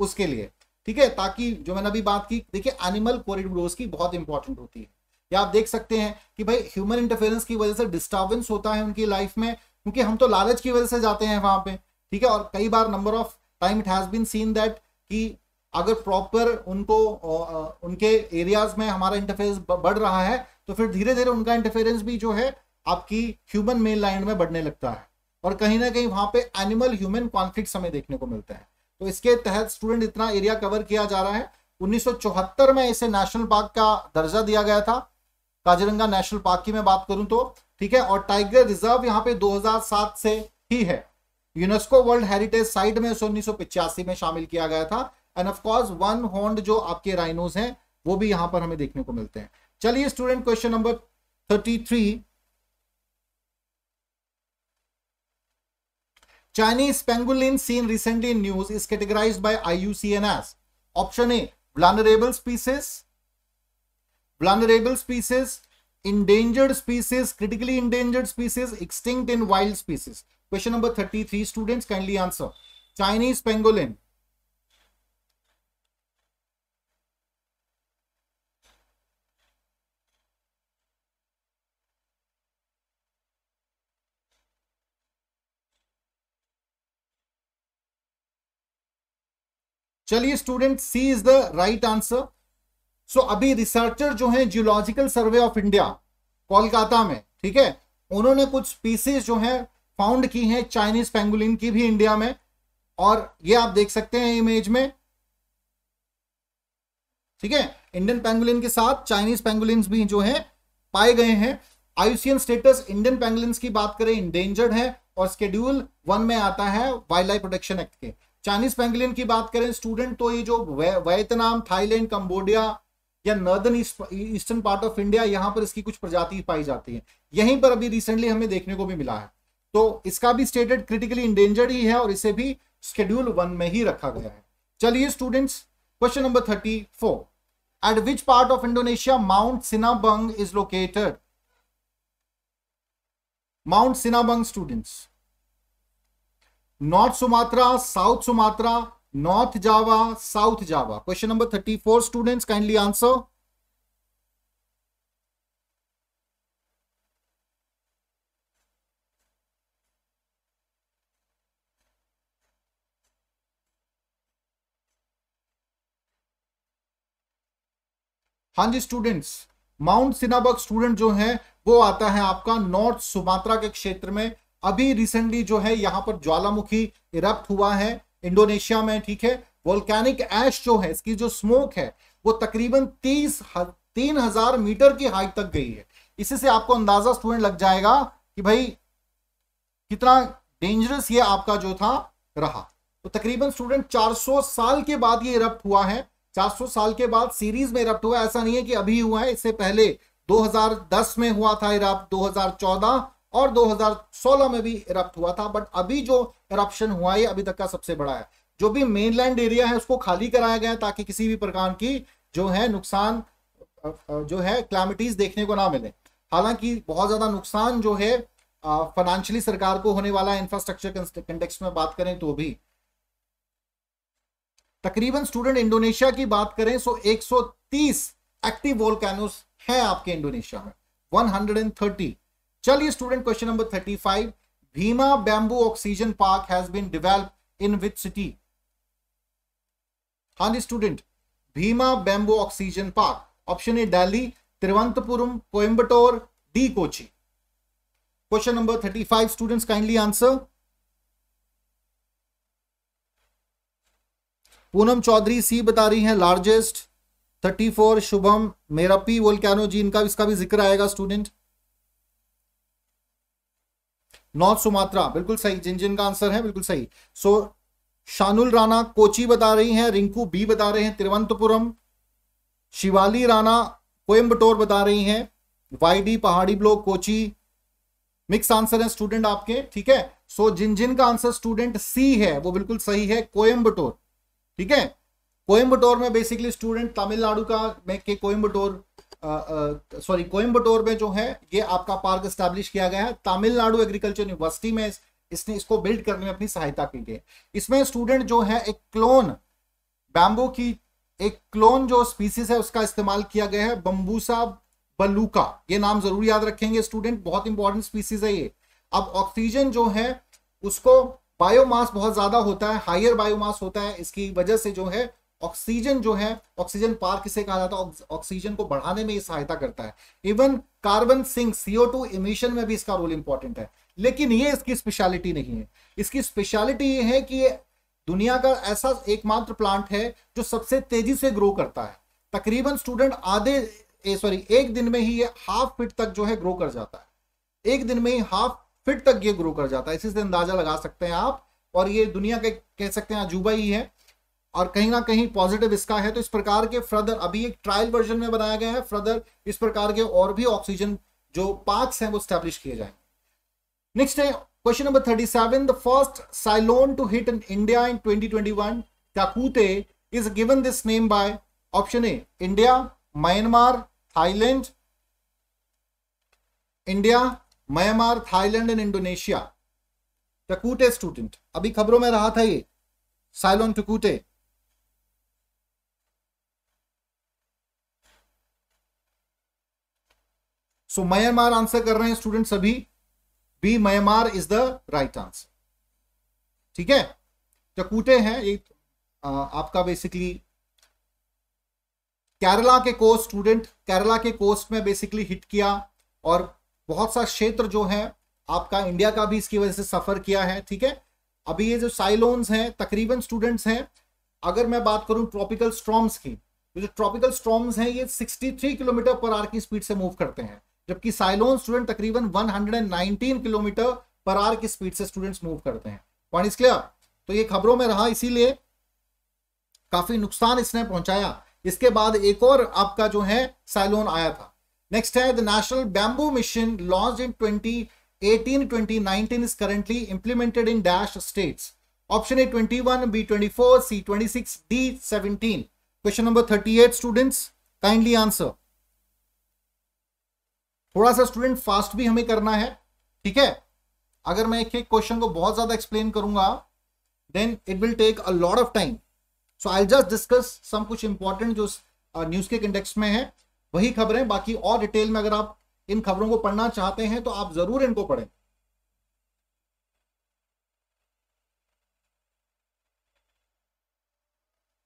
[SPEAKER 1] उसके लिए ठीक है ताकि जो मैंने अभी बात की देखिए एनिमल कॉरिडोर्स की बहुत इंपॉर्टेंट होती है या आप देख सकते हैं कि भाई ह्यूमन इंटरफेरेंस की वजह से डिस्टर्बेंस होता है उनकी लाइफ में क्योंकि हम तो लालच की वजह से जाते हैं वहां पे ठीक है और कई बार number of time it has been seen that कि अगर प्रॉपर उनको उनके एरियाज में हमारा इंटरफेरेंस बढ़ रहा है तो फिर धीरे धीरे उनका इंटरफेरेंस भी जो है आपकी ह्यूमन मेन लाइन में बढ़ने लगता है और कहीं ना कहीं वहां पे एनिमल ह्यूमन कॉन्फ्लिक्ट हमें देखने को मिलते हैं तो इसके तहत स्टूडेंट इतना एरिया कवर किया जा रहा है 1974 में इसे नेशनल पार्क का दर्जा दिया गया था काजीरंगा नेशनल पार्क की मैं बात करूं तो ठीक है और टाइगर रिजर्व यहाँ पे 2007 से ही है यूनेस्को वर्ल्ड हेरिटेज साइट में उन्नीस में शामिल किया गया था एंड ऑफकोर्स वन हॉन्ड जो आपके राइनोज हैं वो भी यहां पर हमें देखने को मिलते हैं चलिए student question number thirty three Chinese pangolin seen recently in news is categorize by I U S option A vulnerable species vulnerable species endangered species critically endangered species extinct in wild species question number thirty three students kindly answer Chinese pangolin चलिए student C is the right answer so अभी researcher जो है geological survey of India Kolkata में ठीक है उन्होंने कुछ species जो है फाउंड की है चाइनीज पेंगुलिन की भी इंडिया में और ये आप देख सकते हैं इमेज में ठीक है इंडियन पेंगुलिन के साथ चाइनीज पेंगुलिन भी जो है पाए गए हैं आयुसियन स्टेटस इंडियन पेंगुलिन की बात करें इंडेंजर्ड है और स्केड्यूल वन में आता है वाइल्ड लाइफ प्रोटेक्शन एक्ट के चाइनीज पेंगलिन की बात करें स्टूडेंट तो ये जो वियतनाम थाईलैंड कंबोडिया या northern eastern part of India यहां पर इसकी कुछ प्रजाति पाई जाती है यहीं पर अभी रिसेंटली हमें देखने को भी मिला है तो इसका भी स्टेटेड क्रिटिकली इंडेंजर्ड ही है और इसे भी स्केड्यूल वन में ही रखा गया है चलिए students question number thirty four at which part of Indonesia Mount Sinabung is located Mount Sinabung students North Sumatra South Sumatra North Java South Java question number thirty four students kindly answer हाँ जी students Mount Sinabung student जो है वो आता है आपका north Sumatra के क्षेत्र में अभी रिसेंटली जो है यहां पर ज्वालामुखी इरप्ट हुआ है इंडोनेशिया में ठीक है वोल्कैनिक एश जो है इसकी जो स्मोक है वो तकरीबन तीस तीन हजार मीटर की हाइट तक गई है इसी से आपको अंदाजा स्टूडेंट लग जाएगा कि भाई कितना डेंजरस ये आपका जो था रहा तो तकरीबन स्टूडेंट 400 साल के बाद ये इरप्ट हुआ है 400 साल के बाद सीरीज में इरप्ट हुआ ऐसा नहीं है कि अभी हुआ है इससे पहले 2010 में हुआ था इरप्ट 2014 और 2016 में भी इरप्ट हुआ था बट अभी जो इरप्शन हुआ है अभी तक का सबसे बड़ा है जो भी मेनलैंड एरिया है उसको खाली कराया गया ताकि किसी भी प्रकार की जो है नुकसान जो है क्लैमिटीज देखने को ना मिले हालांकि बहुत ज्यादा नुकसान जो है फाइनेंशियली सरकार को होने वाला है इंफ्रास्ट्रक्चर कंटेक्स में बात करें तो भी तकरीबन स्टूडेंट इंडोनेशिया की बात करें सो 130 एक्टिव वोल्केनोस है आपके इंडोनेशिया में 130 चलिए student question number thirty five Bhima bamboo oxygen park has been developed in which city हाँ जी student Bhima bamboo oxygen park option A Delhi Thiruvananthapuram Coimbatore D Kochi question number thirty five student kindly answer Poonam Chaudhary C बता रही हैं largest thirty four Shubham Merapi volcano जी इनका इसका भी जिक्र आएगा स्टूडेंट नॉर्थ सुमात्रा बिल्कुल सही जिन जिन का आंसर है बिल्कुल सही सो शानुल राणा कोची बता रही हैं रिंकू बी बता रहे हैं तिरुवंतपुरम शिवाली राणा कोयम्बटोर बता रही हैं वाईडी पहाड़ी ब्लॉक कोची मिक्स आंसर है स्टूडेंट आपके ठीक है सो जिन जिन का आंसर स्टूडेंट सी है वो बिल्कुल सही है कोयम्बटोर ठीक है कोयम्बटोर में बेसिकली स्टूडेंट तमिलनाडु का में के कोयम्बटोर सॉरी कोयम्बटोर में जो है ये आपका पार्क स्टैब्लिश किया गया है तमिलनाडु एग्रीकल्चर यूनिवर्सिटी में इस, इसने इसको बिल्ड करने में अपनी सहायता की गई इसमें स्टूडेंट जो है एक क्लोन बैम्बो की एक क्लोन जो स्पीसीज है उसका इस्तेमाल किया गया है बम्बूसा बलूका ये नाम जरूर याद रखेंगे स्टूडेंट बहुत इंपॉर्टेंट स्पीसीज है ये अब ऑक्सीजन जो है उसको बायोमास बहुत ज्यादा होता है हायर बायोमास होता है इसकी वजह से जो है ऑक्सीजन जो है ऑक्सीजन पार्क किसे कहा जाता है ऑक्सीजन को बढ़ाने में ये सहायता करता है even carbon sink CO two emission में भी इसका रोल इंपॉर्टेंट है लेकिन ये इसकी स्पेशलिटी नहीं है इसकी स्पेशलिटी ये है कि ये दुनिया का ऐसा एकमात्र प्लांट है जो सबसे तेजी से ग्रो करता है तकरीबन स्टूडेंट आधे सॉरी एक दिन में ही ये हाफ फिट तक जो है ग्रो कर जाता है एक दिन में ही हाफ फिट तक ये ग्रो कर जाता है इसी से अंदाजा लगा सकते हैं आप और ये दुनिया के कह सकते हैं अजूबा ही है और कहीं ना कहीं पॉजिटिव इसका है तो इस प्रकार के फर्दर अभी एक ट्रायल वर्जन में बनाया गया है फर्दर इस प्रकार के और भी ऑक्सीजन जो पार्क्स हैं वो स्टैब्लिश किए जाए नेक्स्ट है question number thirty seven the first cyclone to hit in India in twenty twenty one Tauktae is given this name by option A India Myanmar Thailand India Myanmar Thailand and Indonesia Tauktae student अभी खबरों में रहा था ये साइलोन टकूटे सो Myanmar answer कर रहे हैं student सभी B Myanmar is the right answer ठीक है चकूटे हैं एक आपका बेसिकली केरला के कोस्ट स्टूडेंट केरला के कोस्ट में बेसिकली हिट किया और बहुत सा क्षेत्र जो है आपका इंडिया का भी इसकी वजह से सफर किया है ठीक है अभी ये जो साइलोन्स हैं तकरीबन स्टूडेंट्स हैं अगर मैं बात करूं ट्रॉपिकल स्ट्रॉम्स की जो ट्रॉपिकल स्ट्रॉम्स हैं ये 63 किलोमीटर पर आर की स्पीड से मूव करते हैं जबकि साइलोन स्टूडेंट तकरीबन 119 किलोमीटर पर आर की स्पीड से स्टूडेंट्स मूव करते हैं पॉइंट इज क्लियर तो ये खबरों में रहा इसीलिए काफी नुकसान इसने पहुंचाया इसके बाद एक और आपका जो है साइलोन आया था नेक्स्ट है the national bamboo mission launch in twenty 18 2019 is currently implemented in dash states option a 21 b 24 c 26 d 17 question number 38 students kindly answer थोड़ा सा स्टूडेंट फास्ट भी हमें करना है ठीक है अगर मैं एक एक क्वेश्चन को बहुत ज्यादा एक्सप्लेन करूंगा then it will take a lot of time so I just discuss some कुछ इंपॉर्टेंट जो न्यूज uh, के इंडेक्स में है वही खबरें बाकी और डिटेल में अगर आप इन खबरों को पढ़ना चाहते हैं तो आप जरूर इनको पढ़ें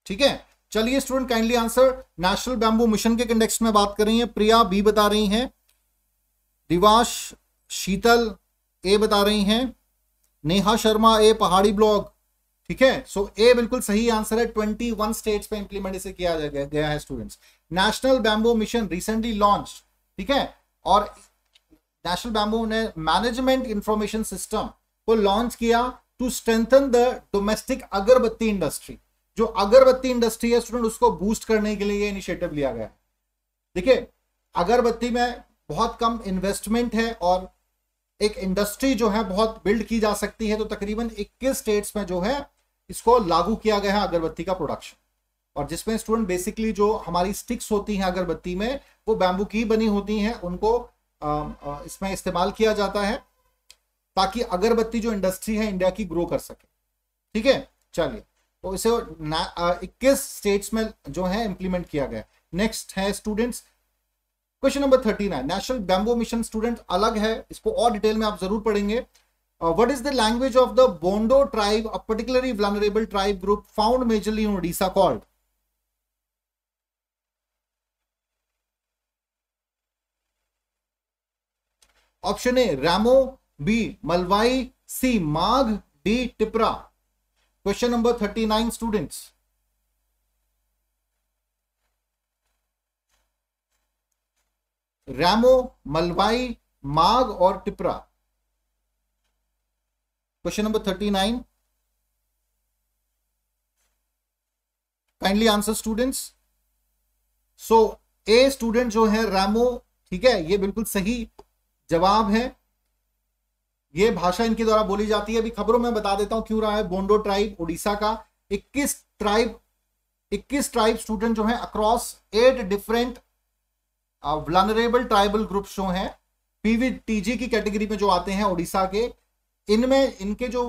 [SPEAKER 1] ठीक है चलिए student kindly answer national bamboo mission के इंडेक्स में बात कर रही हैं प्रिया बी बता रही हैं रिवाश शीतल ए बता रही हैं नेहा शर्मा ए पहाड़ी ब्लॉग ठीक है सो ए बिल्कुल सही आंसर है ट्वेंटी वन स्टेट पे इंप्लीमेंट इसे किया गया है students national bamboo mission recently launch ठीक है और नेशनल बैम्बो ने मैनेजमेंट इंफॉर्मेशन सिस्टम को लॉन्च किया to strengthen the domestic agarbatti industry जो अगरबत्ती इंडस्ट्री है स्टूडेंट उसको बूस्ट करने के लिए इनिशिएटिव लिया गया है देखिए अगरबत्ती में बहुत कम इन्वेस्टमेंट है और एक इंडस्ट्री जो है बहुत बिल्ड की जा सकती है तो तकरीबन 21 स्टेट्स में जो है इसको लागू किया गया है अगरबत्ती का प्रोडक्शन और जिसमें स्टूडेंट बेसिकली जो हमारी स्टिक्स होती हैं अगरबत्ती में वो बैम्बू की बनी होती हैं उनको इसमें इस्तेमाल किया जाता है ताकि अगरबत्ती जो इंडस्ट्री है इंडिया की ग्रो कर सके ठीक है चलिए तो इसे इक्कीस स्टेट्स में जो है इंप्लीमेंट किया गया नेक्स्ट है students question number thirty nine national bamboo mission student अलग है इसको और डिटेल में आप जरूर पढ़ेंगे what is the language of the Bondo tribe a particularly vulnerable tribe group found majorly in Odisha called option A Remo B Malvai C Magh D Tipra question number thirty nine students Remo Malvai Magh और Tipra question number thirty nine kindly answer students so A student जो है रैमो ठीक है ये बिल्कुल सही जवाब है ये भाषा इनके द्वारा बोली जाती है अभी खबरों में बता देता हूं क्यों रहा है बोंडो ट्राइब उड़ीसा का 21 ट्राइब 21 ट्राइब स्टूडेंट जो है across at different vulnerable tribal group जो हैं पीवीटीजी की कैटेगरी में जो आते हैं ओडिशा के इनमें इनके जो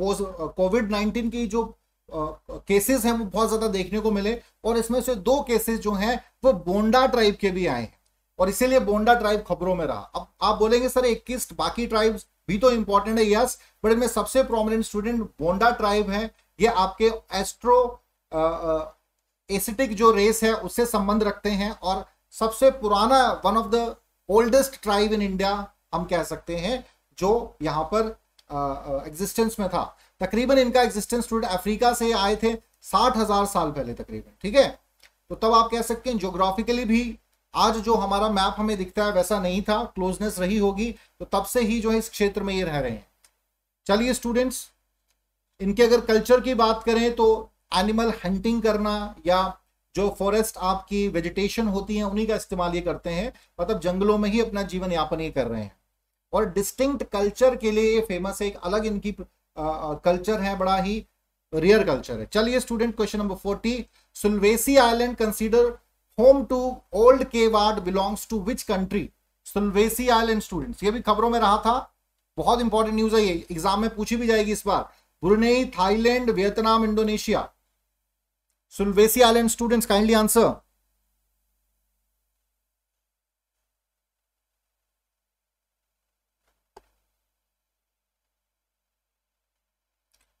[SPEAKER 1] कोविड नाइन्टीन की जो केसेस हैं वो बहुत ज्यादा देखने को मिले और इसमें से दो केसेस जो हैं वो बोंडा ट्राइब के भी आए हैं और इसीलिए बोंडा ट्राइब खबरों में रहा अब आप बोलेंगे सर इक्कीस बाकी ट्राइब्स भी तो इंपॉर्टेंट है यस बट इनमें सबसे प्रोमिनेंट स्टूडेंट बोंडा ट्राइब है ये आपके एस्ट्रो एसिटिक जो रेस है उससे संबंध रखते हैं और सबसे पुराना one of the oldest tribe in India हम कह सकते हैं जो यहाँ पर एग्जिस्टेंस में था तकरीबन इनका एग्जिस्टेंस स्टूडेंट अफ्रीका से आए थे साठ हजार साल पहले तकरीबन ठीक है तो तब आप कह सकते हैं जोग्राफिकली भी आज जो हमारा मैप हमें दिखता है वैसा नहीं था क्लोजनेस रही होगी तो तब से ही जो है इस क्षेत्र में ये रह रहे हैं चलिए स्टूडेंट्स इनके अगर कल्चर की बात करें तो एनिमल हंटिंग करना या जो फॉरेस्ट आपकी वेजिटेशन होती है उन्हीं का इस्तेमाल ये करते हैं मतलब जंगलों में ही अपना जीवन यापन ये कर रहे हैं और डिस्टिंक्ट कल्चर के लिए ये फेमस है एक अलग इनकी कल्चर है बड़ा ही रियर कल्चर है चलिए student question number forty Sulawesi island consider home to old ward belongs to which country Sulawesi island students ये भी खबरों में रहा था बहुत इंपॉर्टेंट न्यूज है ये एग्जाम में पूछी भी जाएगी इस बार Brunei Thailand Vietnam Indonesia Sulawesi Island students, kindly answer.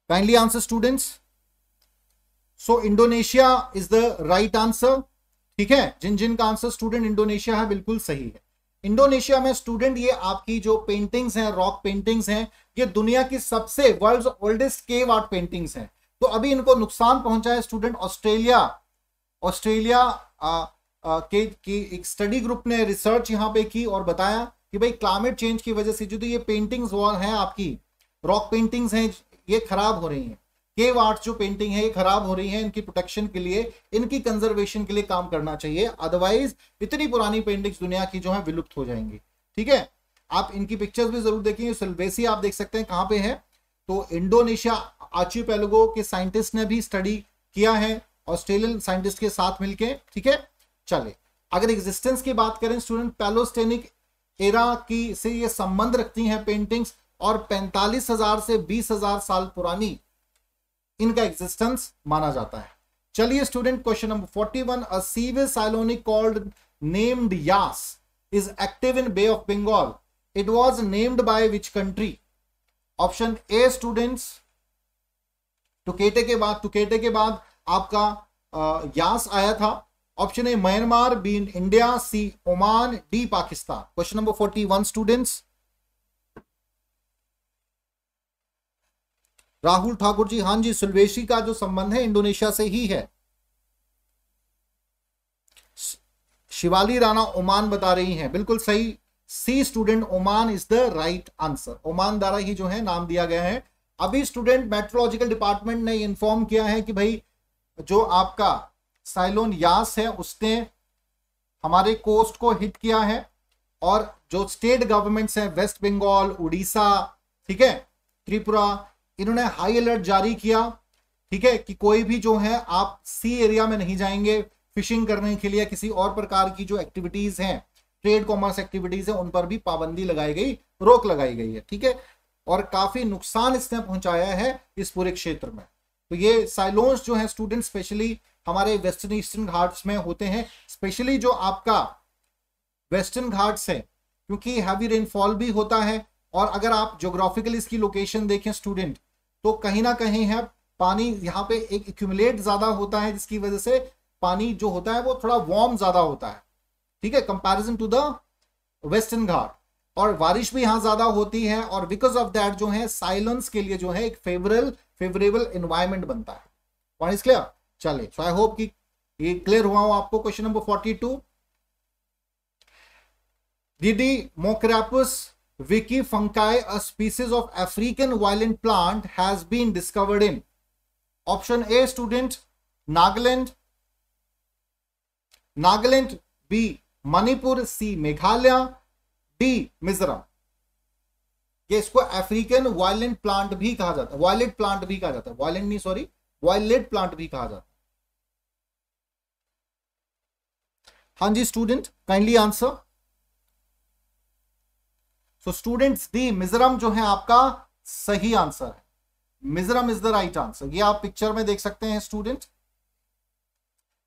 [SPEAKER 1] Kindly answer students. So Indonesia is the right answer. ठीक है जिन जिन का आंसर स्टूडेंट इंडोनेशिया है बिल्कुल सही है इंडोनेशिया में स्टूडेंट ये आपकी जो पेंटिंग्स हैं रॉक पेंटिंग्स हैं ये दुनिया की सबसे world's oldest cave art paintings हैं तो अभी इनको नुकसान पहुंचा है स्टूडेंट ऑस्ट्रेलिया ऑस्ट्रेलिया के की एक स्टडी ग्रुप ने रिसर्च यहां पे की और बताया कि भाई क्लाइमेट चेंज की वजह से जो तो ये पेंटिंग्स वॉल हैं आपकी रॉक पेंटिंग्स हैं ये खराब हो रही हैं केव आर्ट जो पेंटिंग है ये खराब हो रही है इनकी प्रोटेक्शन के लिए इनकी कंजर्वेशन के लिए काम करना चाहिए अदरवाइज इतनी पुरानी पेंटिंग्स दुनिया की जो है विलुप्त हो जाएंगी ठीक है आप इनकी पिक्चर्स भी जरूर देखेंगे सिलवेसी आप देख सकते हैं कहाँ पे है तो इंडोनेशिया आची के साइंटिस्ट ने भी स्टडी किया है ऑस्ट्रेलियन साइंटिस्ट के साथ मिलके ठीक है चले अगर एग्जिस्टेंस की बात करें स्टूडेंट पैलोस्टेनिक एरा की से ये संबंध रखती हैं पेंटिंग्स और पैंतालीस हजार से बीस हजार साल पुरानी इनका एग्जिस्टेंस माना जाता है चलिए student question number forty one a cyclonic called named Yaas is active in Bay of Bengal it was named by which country option A students Tauktae के बाद टुकेटे के बाद आपका यास आया था option A Myanmar B India C Oman D Pakistan question number forty one students Rahul Thakur ji हां जी सुलवेशी का जो संबंध है इंडोनेशिया से ही है शिवाली राणा ओमान बता रही हैं बिल्कुल सही C student Oman is the right answer Oman द्वारा ही जो है नाम दिया गया है अभी स्टूडेंट मेट्रोलॉजिकल डिपार्टमेंट ने इन्फॉर्म किया है कि भाई जो आपका साइलोन यास है उसने हमारे कोस्ट को हिट किया है और जो स्टेट गवर्नमेंट्स हैं वेस्ट बंगाल उड़ीसा ठीक है त्रिपुरा इन्होंने हाई अलर्ट जारी किया ठीक है कि कोई भी जो है आप सी एरिया में नहीं जाएंगे फिशिंग करने के लिए किसी और प्रकार की जो एक्टिविटीज हैं ट्रेड कॉमर्स एक्टिविटीज है उन पर भी पाबंदी लगाई गई रोक लगाई गई है ठीक है और काफी नुकसान इसने पहुंचाया है इस पूरे क्षेत्र में तो ये साइलोन्स जो है स्टूडेंट स्पेशली हमारे वेस्टर्न ईस्टर्न घाट्स में होते हैं स्पेशली जो आपका वेस्टर्न घाट्स है क्योंकि हैवी रेनफॉल भी होता है और अगर आप जोग्राफिकली इसकी लोकेशन देखें स्टूडेंट तो कहीं ना कहीं है पानी यहाँ पे एक एक्यूमुलेट ज्यादा होता है जिसकी वजह से पानी जो होता है वो थोड़ा वार्म ज्यादा होता है ठीक है comparison to the Western Ghat और बारिश भी यहां ज्यादा होती है और बिकॉज ऑफ दैट जो है साइलेंस के लिए जो है एक फेवरेबल फेवरेबल इन्वायरमेंट बनता है क्लियर सो आई होप कि ये क्लियर हुआ हो आपको क्वेश्चन नंबर फोर्टी टू डीडी Mokrapus Vicki fungi, a species of African violet plant has been discovered in option A student Nagaland Nagaland B Manipur C Meghalaya D Mizoram ये इसको अफ्रीकन वायलेंट प्लांट भी कहा जाता है वायलेट प्लांट भी कहा जाता है वायलेंट नहीं सॉरी वायलेट प्लांट भी कहा जाता है हाँ जी student kindly answer so students D Mizoram जो है आपका सही आंसर है Mizoram is the right answer ये आप पिक्चर में देख सकते हैं स्टूडेंट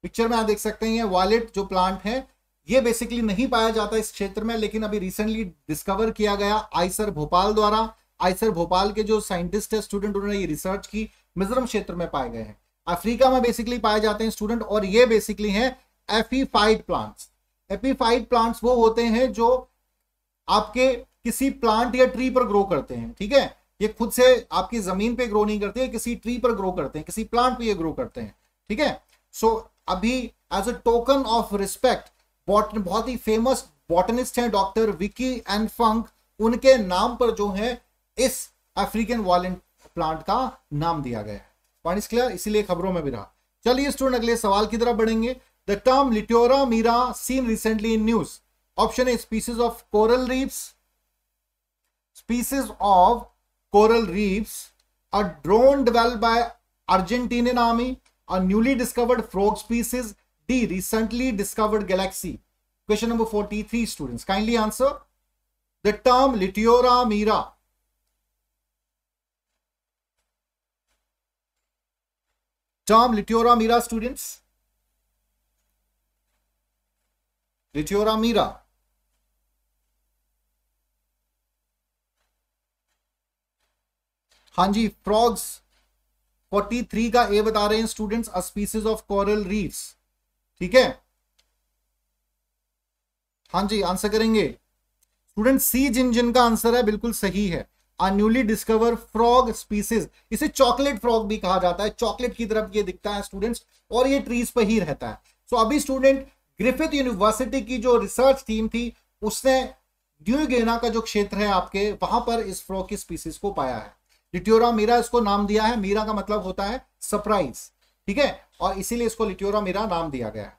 [SPEAKER 1] पिक्चर में आप देख सकते हैं ये वॉलेट जो प्लांट है ये बेसिकली नहीं पाया जाता इस क्षेत्र में लेकिन अभी रिसेंटली डिस्कवर किया गया आईसर भोपाल द्वारा आईसर भोपाल के जो साइंटिस्ट है स्टूडेंट उन्होंने ये रिसर्च की मिजोरम क्षेत्र में पाए गए हैं अफ्रीका में बेसिकली पाए जाते हैं स्टूडेंट और ये बेसिकली है एफीफाइड प्लांट्स एपीफाइड प्लांट्स वो होते हैं जो आपके किसी प्लांट या ट्री पर ग्रो करते हैं ठीक है ये खुद से आपकी जमीन पे ग्रो नहीं करते किसी ट्री पर ग्रो करते हैं किसी प्लांट पे ये ग्रो करते हैं ठीक है सो so, अभी as a token of respect बॉटन बहुत ही फेमस बॉटनिस्ट हैं डॉक्टर विकी एंड फंक उनके नाम पर जो है इस अफ्रीकन वॉलेंट प्लांट का नाम दिया गया है पॉइंट क्लियर इसीलिए खबरों में भी रहा चलिए स्टूडेंट अगले सवाल की तरफ बढ़ेंगे the term Litoria mira seen recently in news option A species of coral reefs species of coral reefs a drone develop by Argentinian army a newly discovered frog species D. Recently discovered galaxy. Question number 43, students. Kindly answer. The term Litiora Mira term Litiora Mira students? Litiora Mira. हाँ जी 43 का ए बता रहे हैं students a species of coral reefs. ठीक है हाँ जी answer करेंगे स्टूडेंट सी जिन जिन का आंसर है बिल्कुल सही है न्यूली डिस्कवर फ्रॉग स्पीसीज इसे चॉकलेट फ्रॉग भी कहा जाता है चॉकलेट की तरफ ये दिखता है स्टूडेंट्स और ये ट्रीज पर ही रहता है सो so, अभी स्टूडेंट ग्रिफिथ यूनिवर्सिटी की जो रिसर्च टीम थी उसने न्यू गेना का जो क्षेत्र है आपके वहां पर इस फ्रॉग की स्पीसीज को पाया है डिट्योरा मीरा इसको नाम दिया है मीरा का मतलब होता है सरप्राइज ठीक है और इसीलिए इसको लिट्योरा मेरा नाम दिया गया है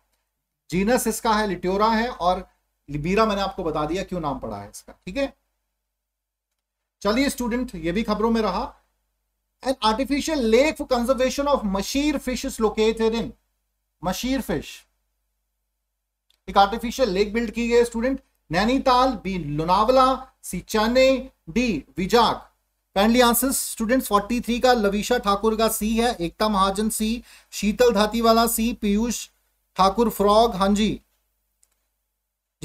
[SPEAKER 1] जीनस इसका है लिट्योरा है और लिबीरा मैंने आपको बता दिया क्यों नाम पड़ा है इसका ठीक है चलिए स्टूडेंट ये भी खबरों में रहा an artificial lake for conservation of mahseer fish is located in mahseer fish एक आर्टिफिशियल लेक बिल्ड की गई student Nainital B Lonavala C Chennai D Vizag पहली आंसर स्टूडेंट्स 43 का लविशा ठाकुर का सी है एकता महाजन सी शीतल धाती वाला सी पीयूष ठाकुर फ्रॉग हां जी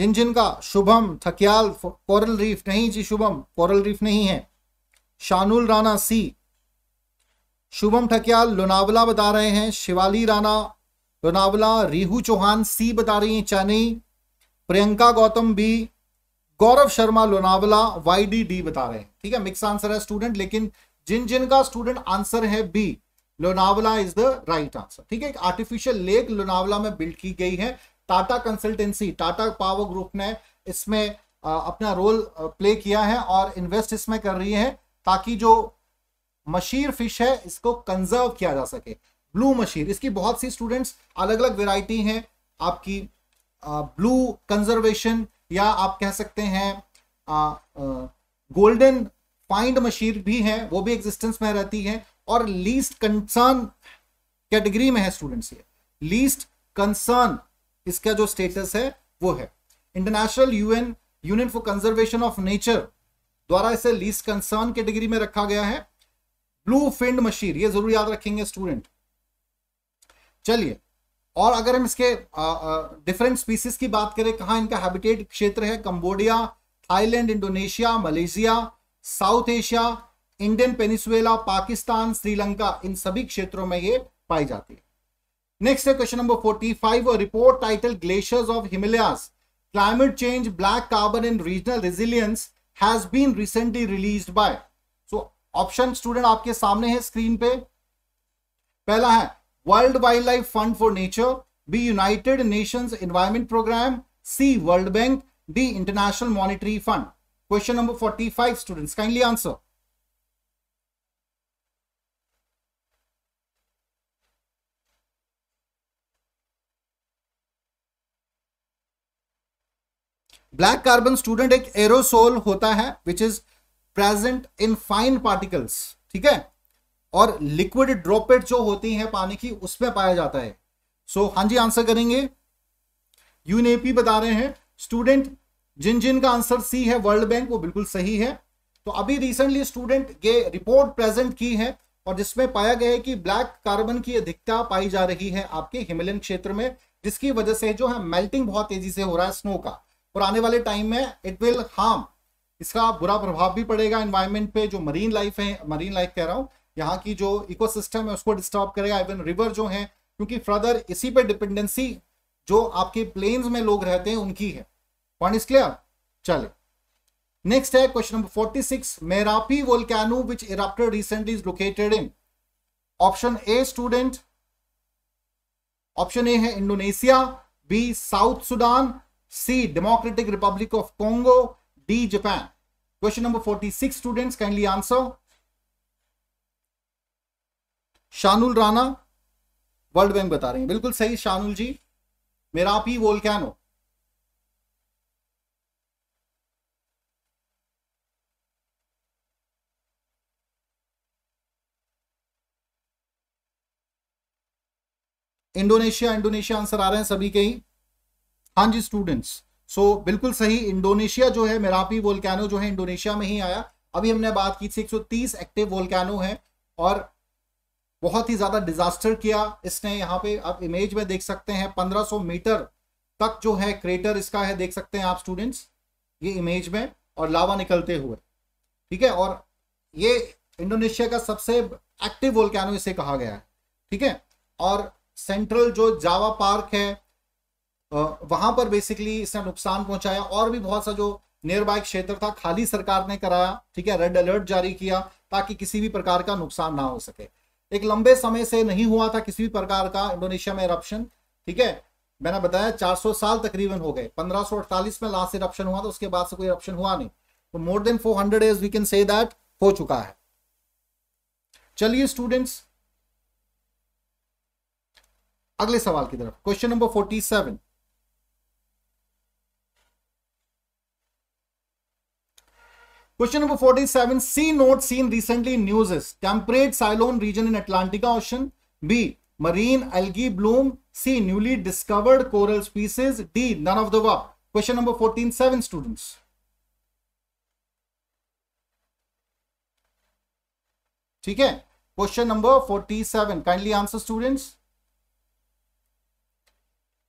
[SPEAKER 1] जिन जिन का शुभम थकियाल कोरल रीफ नहीं जी शुभम कोरल रीफ नहीं है शानुल राणा सी शुभम ठकियाल लोनावला बता रहे हैं शिवाली राणा लोनावला रिहू चौहान सी बता रही है Chennai Priyanka Gautam B Gaurav Sharma Lonavala Y D D बता रहे हैं ठीक है मिक्स आंसर है स्टूडेंट लेकिन जिन जिन का स्टूडेंट आंसर है B Lonavala is the right answer ठीक है एक आर्टिफिशियल लेक लोनावला में बिल्ड की गई है Tata consultancy Tata power group ने इसमें अपना रोल प्ले किया है और इन्वेस्ट इसमें कर रही है ताकि जो मशीर फिश है इसको कंजर्व किया जा सके ब्लू मशीर इसकी बहुत सी स्टूडेंट्स अलग अलग वेराइटी है आपकी ब्लू कंजर्वेशन या आप कह सकते हैं गोल्डन फाइंड मशीन भी है वो भी एग्जिस्टेंस में रहती है और लीस्ट कंसर्न कैटेगरी में है स्टूडेंट्स ये लीस्ट कंसर्न इसका जो स्टेटस है वो है International UN Union for conservation of Nature द्वारा इसे लीस्ट कंसर्न कैटेगरी में रखा गया है ब्लू फिंड मशीर ये जरूर याद रखेंगे स्टूडेंट चलिए और अगर हम इसके डिफरेंट स्पीसीज की बात करें कहाँ इनका हैबिटेट क्षेत्र है Cambodia Thailand Indonesia Malaysia South Asia Indian peninsula Pakistan Sri Lanka इन सभी क्षेत्रों में ये पाई जाती है नेक्स्ट है question number forty five report title glaciers of Himalayas climate change black carbon and regional resilience has been recently release by so option student आपके सामने है स्क्रीन पे पहला है World Wildlife Fund for Nature B United Nation Environment Programme C World Bank D international Monetary Fund question number forty five student kindly answer black carbon student एक aerosol होता है which is present in fine particles ठीक है और liquid droplet जो होती है पानी की उसमें पाया जाता है सो so, हाँ जी आंसर करेंगे यूनेपी बता रहे हैं स्टूडेंट जिन जिन का आंसर सी है वर्ल्ड बैंक वो बिल्कुल सही है तो अभी रिसेंटली स्टूडेंट ये रिपोर्ट प्रेजेंट की है और जिसमें पाया गया है कि ब्लैक कार्बन की अधिकता पाई जा रही है आपके हिमालयन क्षेत्र में जिसकी वजह से जो है मेल्टिंग बहुत तेजी से हो रहा है स्नो का और आने वाले टाइम में इट विल हार्म इसका बुरा प्रभाव भी पड़ेगा एनवायरमेंट पे जो मरीन लाइफ है मरीन लाइफ कह रहा हूँ यहाँ की जो इकोसिस्टम है उसको डिस्टर्ब करेगा इवन रिवर जो है क्योंकि फर्दर इसी पे डिपेंडेंसी जो आपके प्लेन्स में लोग रहते हैं उनकी है पॉइंट इज क्लियर चले नेक्स्ट है question number six Merapi volcano which erupted recently is located in option A student option A है Indonesia B South Sudan C Democratic Republic of Congo D Japan question number forty six students kindly answer Shanul Rana World Bank बता रहे हैं बिल्कुल सही शानुल जी मेरा आप ही volcano Indonesia Indonesia answer आ रहे हैं सभी के ही हाँ जी स्टूडेंट्स सो so, बिल्कुल सही इंडोनेशिया जो है मेरापी वोलकैनो जो है इंडोनेशिया में ही आया अभी हमने बात की थी 130 एक्टिव वोलकैनो है और बहुत ही ज़्यादा डिजास्टर किया इसने यहाँ पे आप इमेज में देख सकते हैं 1500 मीटर तक जो है क्रेटर इसका है देख सकते हैं आप स्टूडेंट्स ये इमेज में और लावा निकलते हुए ठीक है और ये इंडोनेशिया का सबसे एक्टिव कैनो इसे कहा गया है ठीक है और सेंट्रल जो जावा पार्क है वहां पर बेसिकली इसने नुकसान पहुंचाया और भी बहुत सा जो नियर बाय क्षेत्र था खाली सरकार ने कराया ठीक है रेड अलर्ट जारी किया ताकि किसी भी प्रकार का नुकसान ना हो सके एक लंबे समय से नहीं हुआ था किसी भी प्रकार का इंडोनेशिया में इरप्शन ठीक है मैंने बताया 400 साल तकरीबन हो गए 1548 में लास्ट इरप्शन हुआ था उसके बाद से कोई इरप्शन हुआ नहीं तो more than 400 hundred as we can say that हो चुका है चलिए स्टूडेंट्स अगले सवाल की तरफ question number forty Question number 47. C note seen recently in news is temperate Ceylon region in Atlantic Ocean. B. Marine algae bloom. C. Newly discovered coral species. D. None of the above. Question number 14. 7 students. ठीक है Question number 47 Kindly answer, students.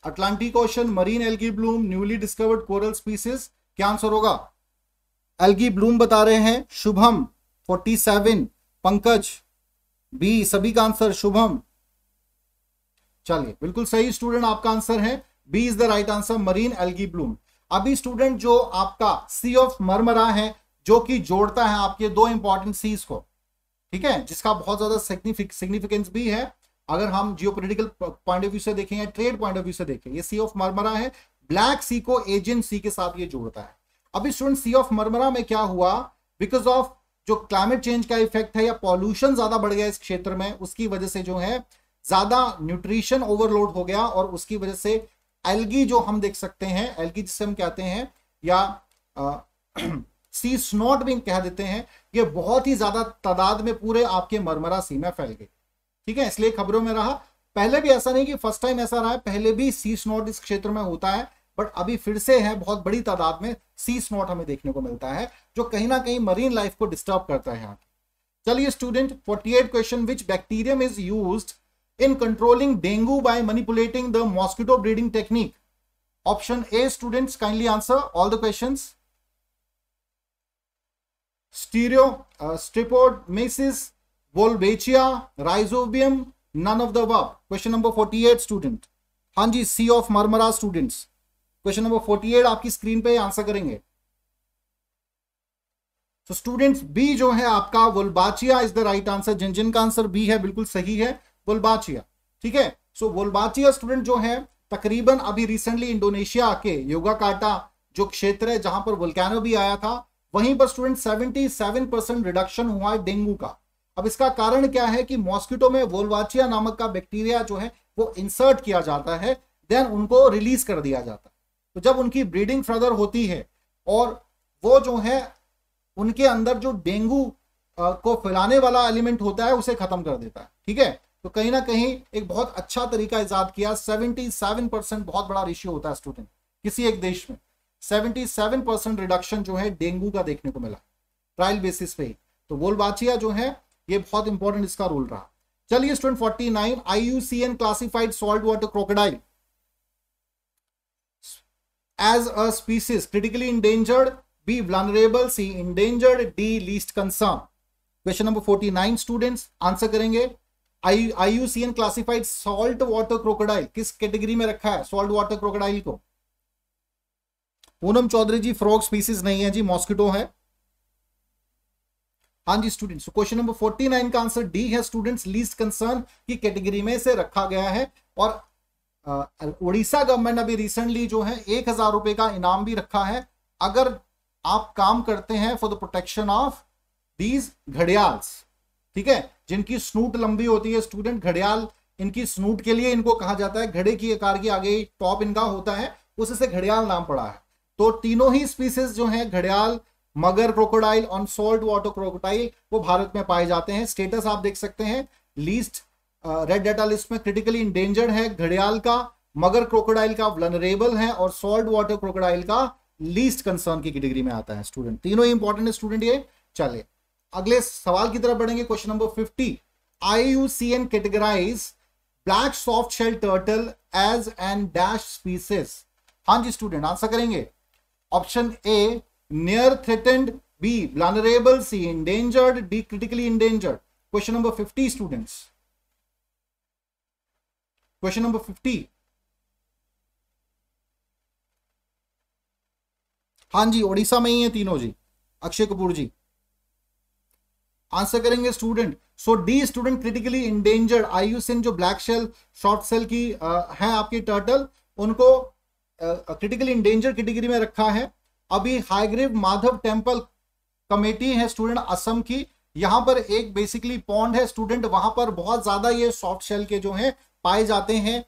[SPEAKER 1] Atlantic Ocean, marine algae bloom, newly discovered coral species. क्या answer होगा algae bloom बता रहे हैं Shubham 47 Pankaj B सभी का answer Shubham चलिए बिल्कुल सही स्टूडेंट आपका आंसर है B is the right answer marine algae bloom अभी स्टूडेंट जो आपका सी ऑफ मरमरा है जो कि जोड़ता है आपके दो इंपॉर्टेंट सीज को ठीक है जिसका बहुत ज्यादा सिग्निफिकेंस भी है अगर हम जियोपोलिटिकल पॉइंट ऑफ व्यू से देखें या ट्रेड पॉइंट ऑफ व्यू से देखें ये सी ऑफ मरमरा है ब्लैक सी को एजियन सी के साथ ये जोड़ता है अभी स्टूडेंट सी ऑफ मरमरा में क्या हुआ बिकॉज ऑफ जो क्लाइमेट चेंज का इफेक्ट है या पॉल्यूशन ज्यादा बढ़ गया इस क्षेत्र में उसकी वजह से जो है ज्यादा न्यूट्रिशन ओवरलोड हो गया और उसकी वजह से एल्गी जो हम देख सकते हैं एल्गी जिसे हम कहते हैं या सी स्नॉट भी कह देते हैं ये बहुत ही ज्यादा तादाद में पूरे आपके मरमरा सी में फैल गई ठीक है इसलिए खबरों में रहा पहले भी ऐसा नहीं कि फर्स्ट टाइम ऐसा रहा है पहले भी सी स्नॉट इस क्षेत्र में होता है बट अभी फिर से है बहुत बड़ी तादाद में सी स्नॉट हमें देखने को मिलता है जो कहीं ना कहीं मरीन लाइफ को डिस्टर्ब करता है चलिए student 48 question which bacterium is use in controlling dengue by manipulating the mosquito breeding technique option A students kindly answer all the question stereo streptomyces Wolbachia rhizobium none of the above question number 48 student हाँ जी sea of Marmara students question number 48 आपकी screen पे answer करेंगे तो students B जो है आपका Wolbachia is the right answer जिन जिन का आंसर बी है बिल्कुल सही है वोलबाचिया ठीक है सो वोलबाचिया स्टूडेंट जो है तकरीबन अभी रिसेंटली इंडोनेशिया के योगा काटा जो क्षेत्र है जहां पर वोलकैनो भी आया था वहीं पर स्टूडेंट 77 परसेंट रिडक्शन हुआ है डेंगू का अब इसका कारण क्या है कि मॉस्किटो में वोलवाचिया नामक का बैक्टीरिया जो है वो इंसर्ट किया जाता है देन उनको रिलीज कर दिया जाता है तो जब उनकी ब्रीडिंग फर्दर होती है और वो जो है उनके अंदर जो डेंगू को फैलाने वाला एलिमेंट होता है उसे खत्म कर देता है ठीक है तो कहीं ना कहीं एक बहुत अच्छा तरीका ईजाद किया 77 परसेंट बहुत बड़ा रेशियो होता है स्टूडेंट किसी एक देश में 77 परसेंट रिडक्शन जो है डेंगू का देखने को मिला ट्रायल बेसिस पे ही तो वोलबाचिया जो है ये बहुत इंपॉर्टेंट इसका रोल रहा चलिए student forty nine classified salt water crocodile as a species critically endangered b vulnerable c endangered d least concern question number 49 students answer karenge IUCN classified salt water crocodile किस category में रखा है salt water crocodile को Poonam Chaudhary ji frog species नहीं है जी mosquito है हाँ जी स्टूडेंट्स क्वेश्चन नंबर 49 का आंसर डी है स्टूडेंट्स लीस्ट कंसर्न की कैटेगरी में इसे रखा गया है और उड़ीसा गवर्नमेंट अभी रिसेंटली जो है एक हजार रुपए का इनाम भी रखा है अगर आप काम करते हैं for the protection of these gharials ठीक है जिनकी स्नूट लंबी होती है स्टूडेंट घड़ियाल इनकी स्नूट के लिए इनको कहा जाता है घड़े की आकार की आगे टॉप इनका होता है उससे घड़ियाल नाम पड़ा है तो तीनों ही स्पीसीज जो है घड़ियाल mugger crocodile and salt water crocodile वो भारत में पाए जाते हैं स्टेटस आप देख सकते हैं लीस्ट रेड डेटा लिस्ट में क्रिटिकली इंडेंजर्ड है घड़ियाल का मगर क्रोकोडाइल का वनरेबल है और सॉल्ट वाटर क्रोकोडाइल का लीस्ट कंसर्न की कैटेगरी में आता है स्टूडेंट तीनों ही इंपॉर्टेंट स्टूडेंट ये चले अगले सवाल की तरफ बढ़ेंगे question number fifty I U C N categorize black soft shell turtle as an dash species हाँ जी स्टूडेंट आंसर करेंगे option A near threatened B vulnerable C endangered D critically endangered question number fifty students question number fifty हाँ जी ओडिशा में ही है तीनों जी अक्षय कपूर जी आंसर करेंगे student so D student critically endangered आयुसिन जो ब्लैक शेल शॉर्ट सेल की आ, है आपकी टर्टल उनको क्रिटिकली इंडेंजर्ड कैटेगरी में रखा है अभी हाइग्रिव माधव टेम्पल कमेटी है स्टूडेंट असम की यहां पर एक बेसिकली पॉन्ड है स्टूडेंट वहां पर बहुत ज्यादा ये सॉफ्ट शेल के जो है पाए जाते हैं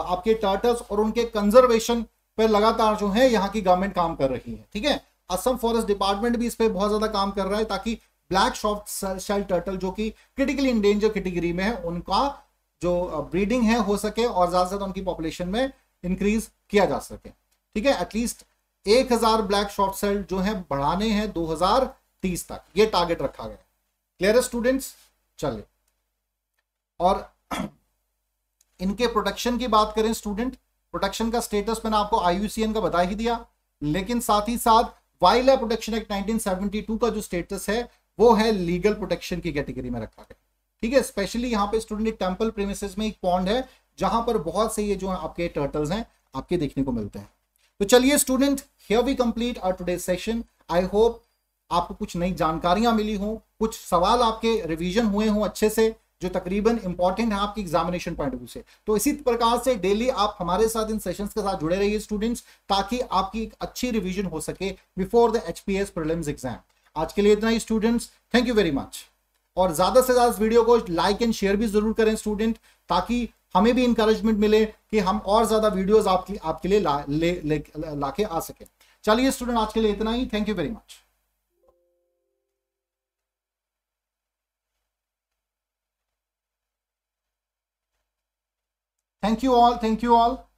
[SPEAKER 1] आपके टर्टल्स और उनके कंजर्वेशन पर लगातार जो है यहाँ की गवर्नमेंट काम कर रही है ठीक है असम फॉरेस्ट डिपार्टमेंट भी इस पर बहुत ज्यादा काम कर रहा है ताकि ब्लैक शॉफ्ट शेल टर्टल जो कि क्रिटिकली इंडेंजर कैटेगरी में है उनका जो ब्रीडिंग है हो सके और ज्यादा से ज्यादा उनकी पॉपुलेशन में इंक्रीज किया जा सके ठीक है एटलीस्ट एक हजार ब्लैक शॉर्ट सेल जो है बढ़ाने हैं 2030 तक ये टारगेट रखा गया क्लियर स्टूडेंट्स चले और इनके प्रोटेक्शन की बात करें स्टूडेंट प्रोटेक्शन का स्टेटस मैंने आपको आईयूसीएन का बता ही दिया लेकिन साथ ही साथ वाइल्ड लाइफ प्रोटेक्शन एक्ट 1972 का जो स्टेटस है वो है लीगल प्रोटेक्शन की कैटेगरी में रखा गया ठीक है स्पेशली यहाँ पे स्टूडेंट टेम्पल प्रेमिस में एक पॉन्ड है जहां पर बहुत से ये जो है आपके टर्टल्स हैं आपके देखने को मिलते हैं तो चलिए student here we complete our today session I hope आपको कुछ नई जानकारियां मिली हो कुछ सवाल आपके रिवीजन हुए हों अच्छे से जो तकरीबन इंपॉर्टेंट है आपकी एग्जामिनेशन पॉइंट ऑफ व्यू से तो इसी प्रकार से डेली आप हमारे साथ इन सेशंस के साथ जुड़े रहिए स्टूडेंट्स ताकि आपकी एक अच्छी रिवीजन हो सके before the H P exam आज के लिए इतना ही students thank you very much और ज्यादा से ज्यादा इस वीडियो को लाइक एंड शेयर भी जरूर करें स्टूडेंट ताकि हमें भी इंकरेजमेंट मिले कि हम और ज्यादा वीडियोज आपके आपके लिए ला, ला, ला, ला, ला आ सके चलिए स्टूडेंट आज के लिए इतना ही thank you very much Thank you all. Thank you all.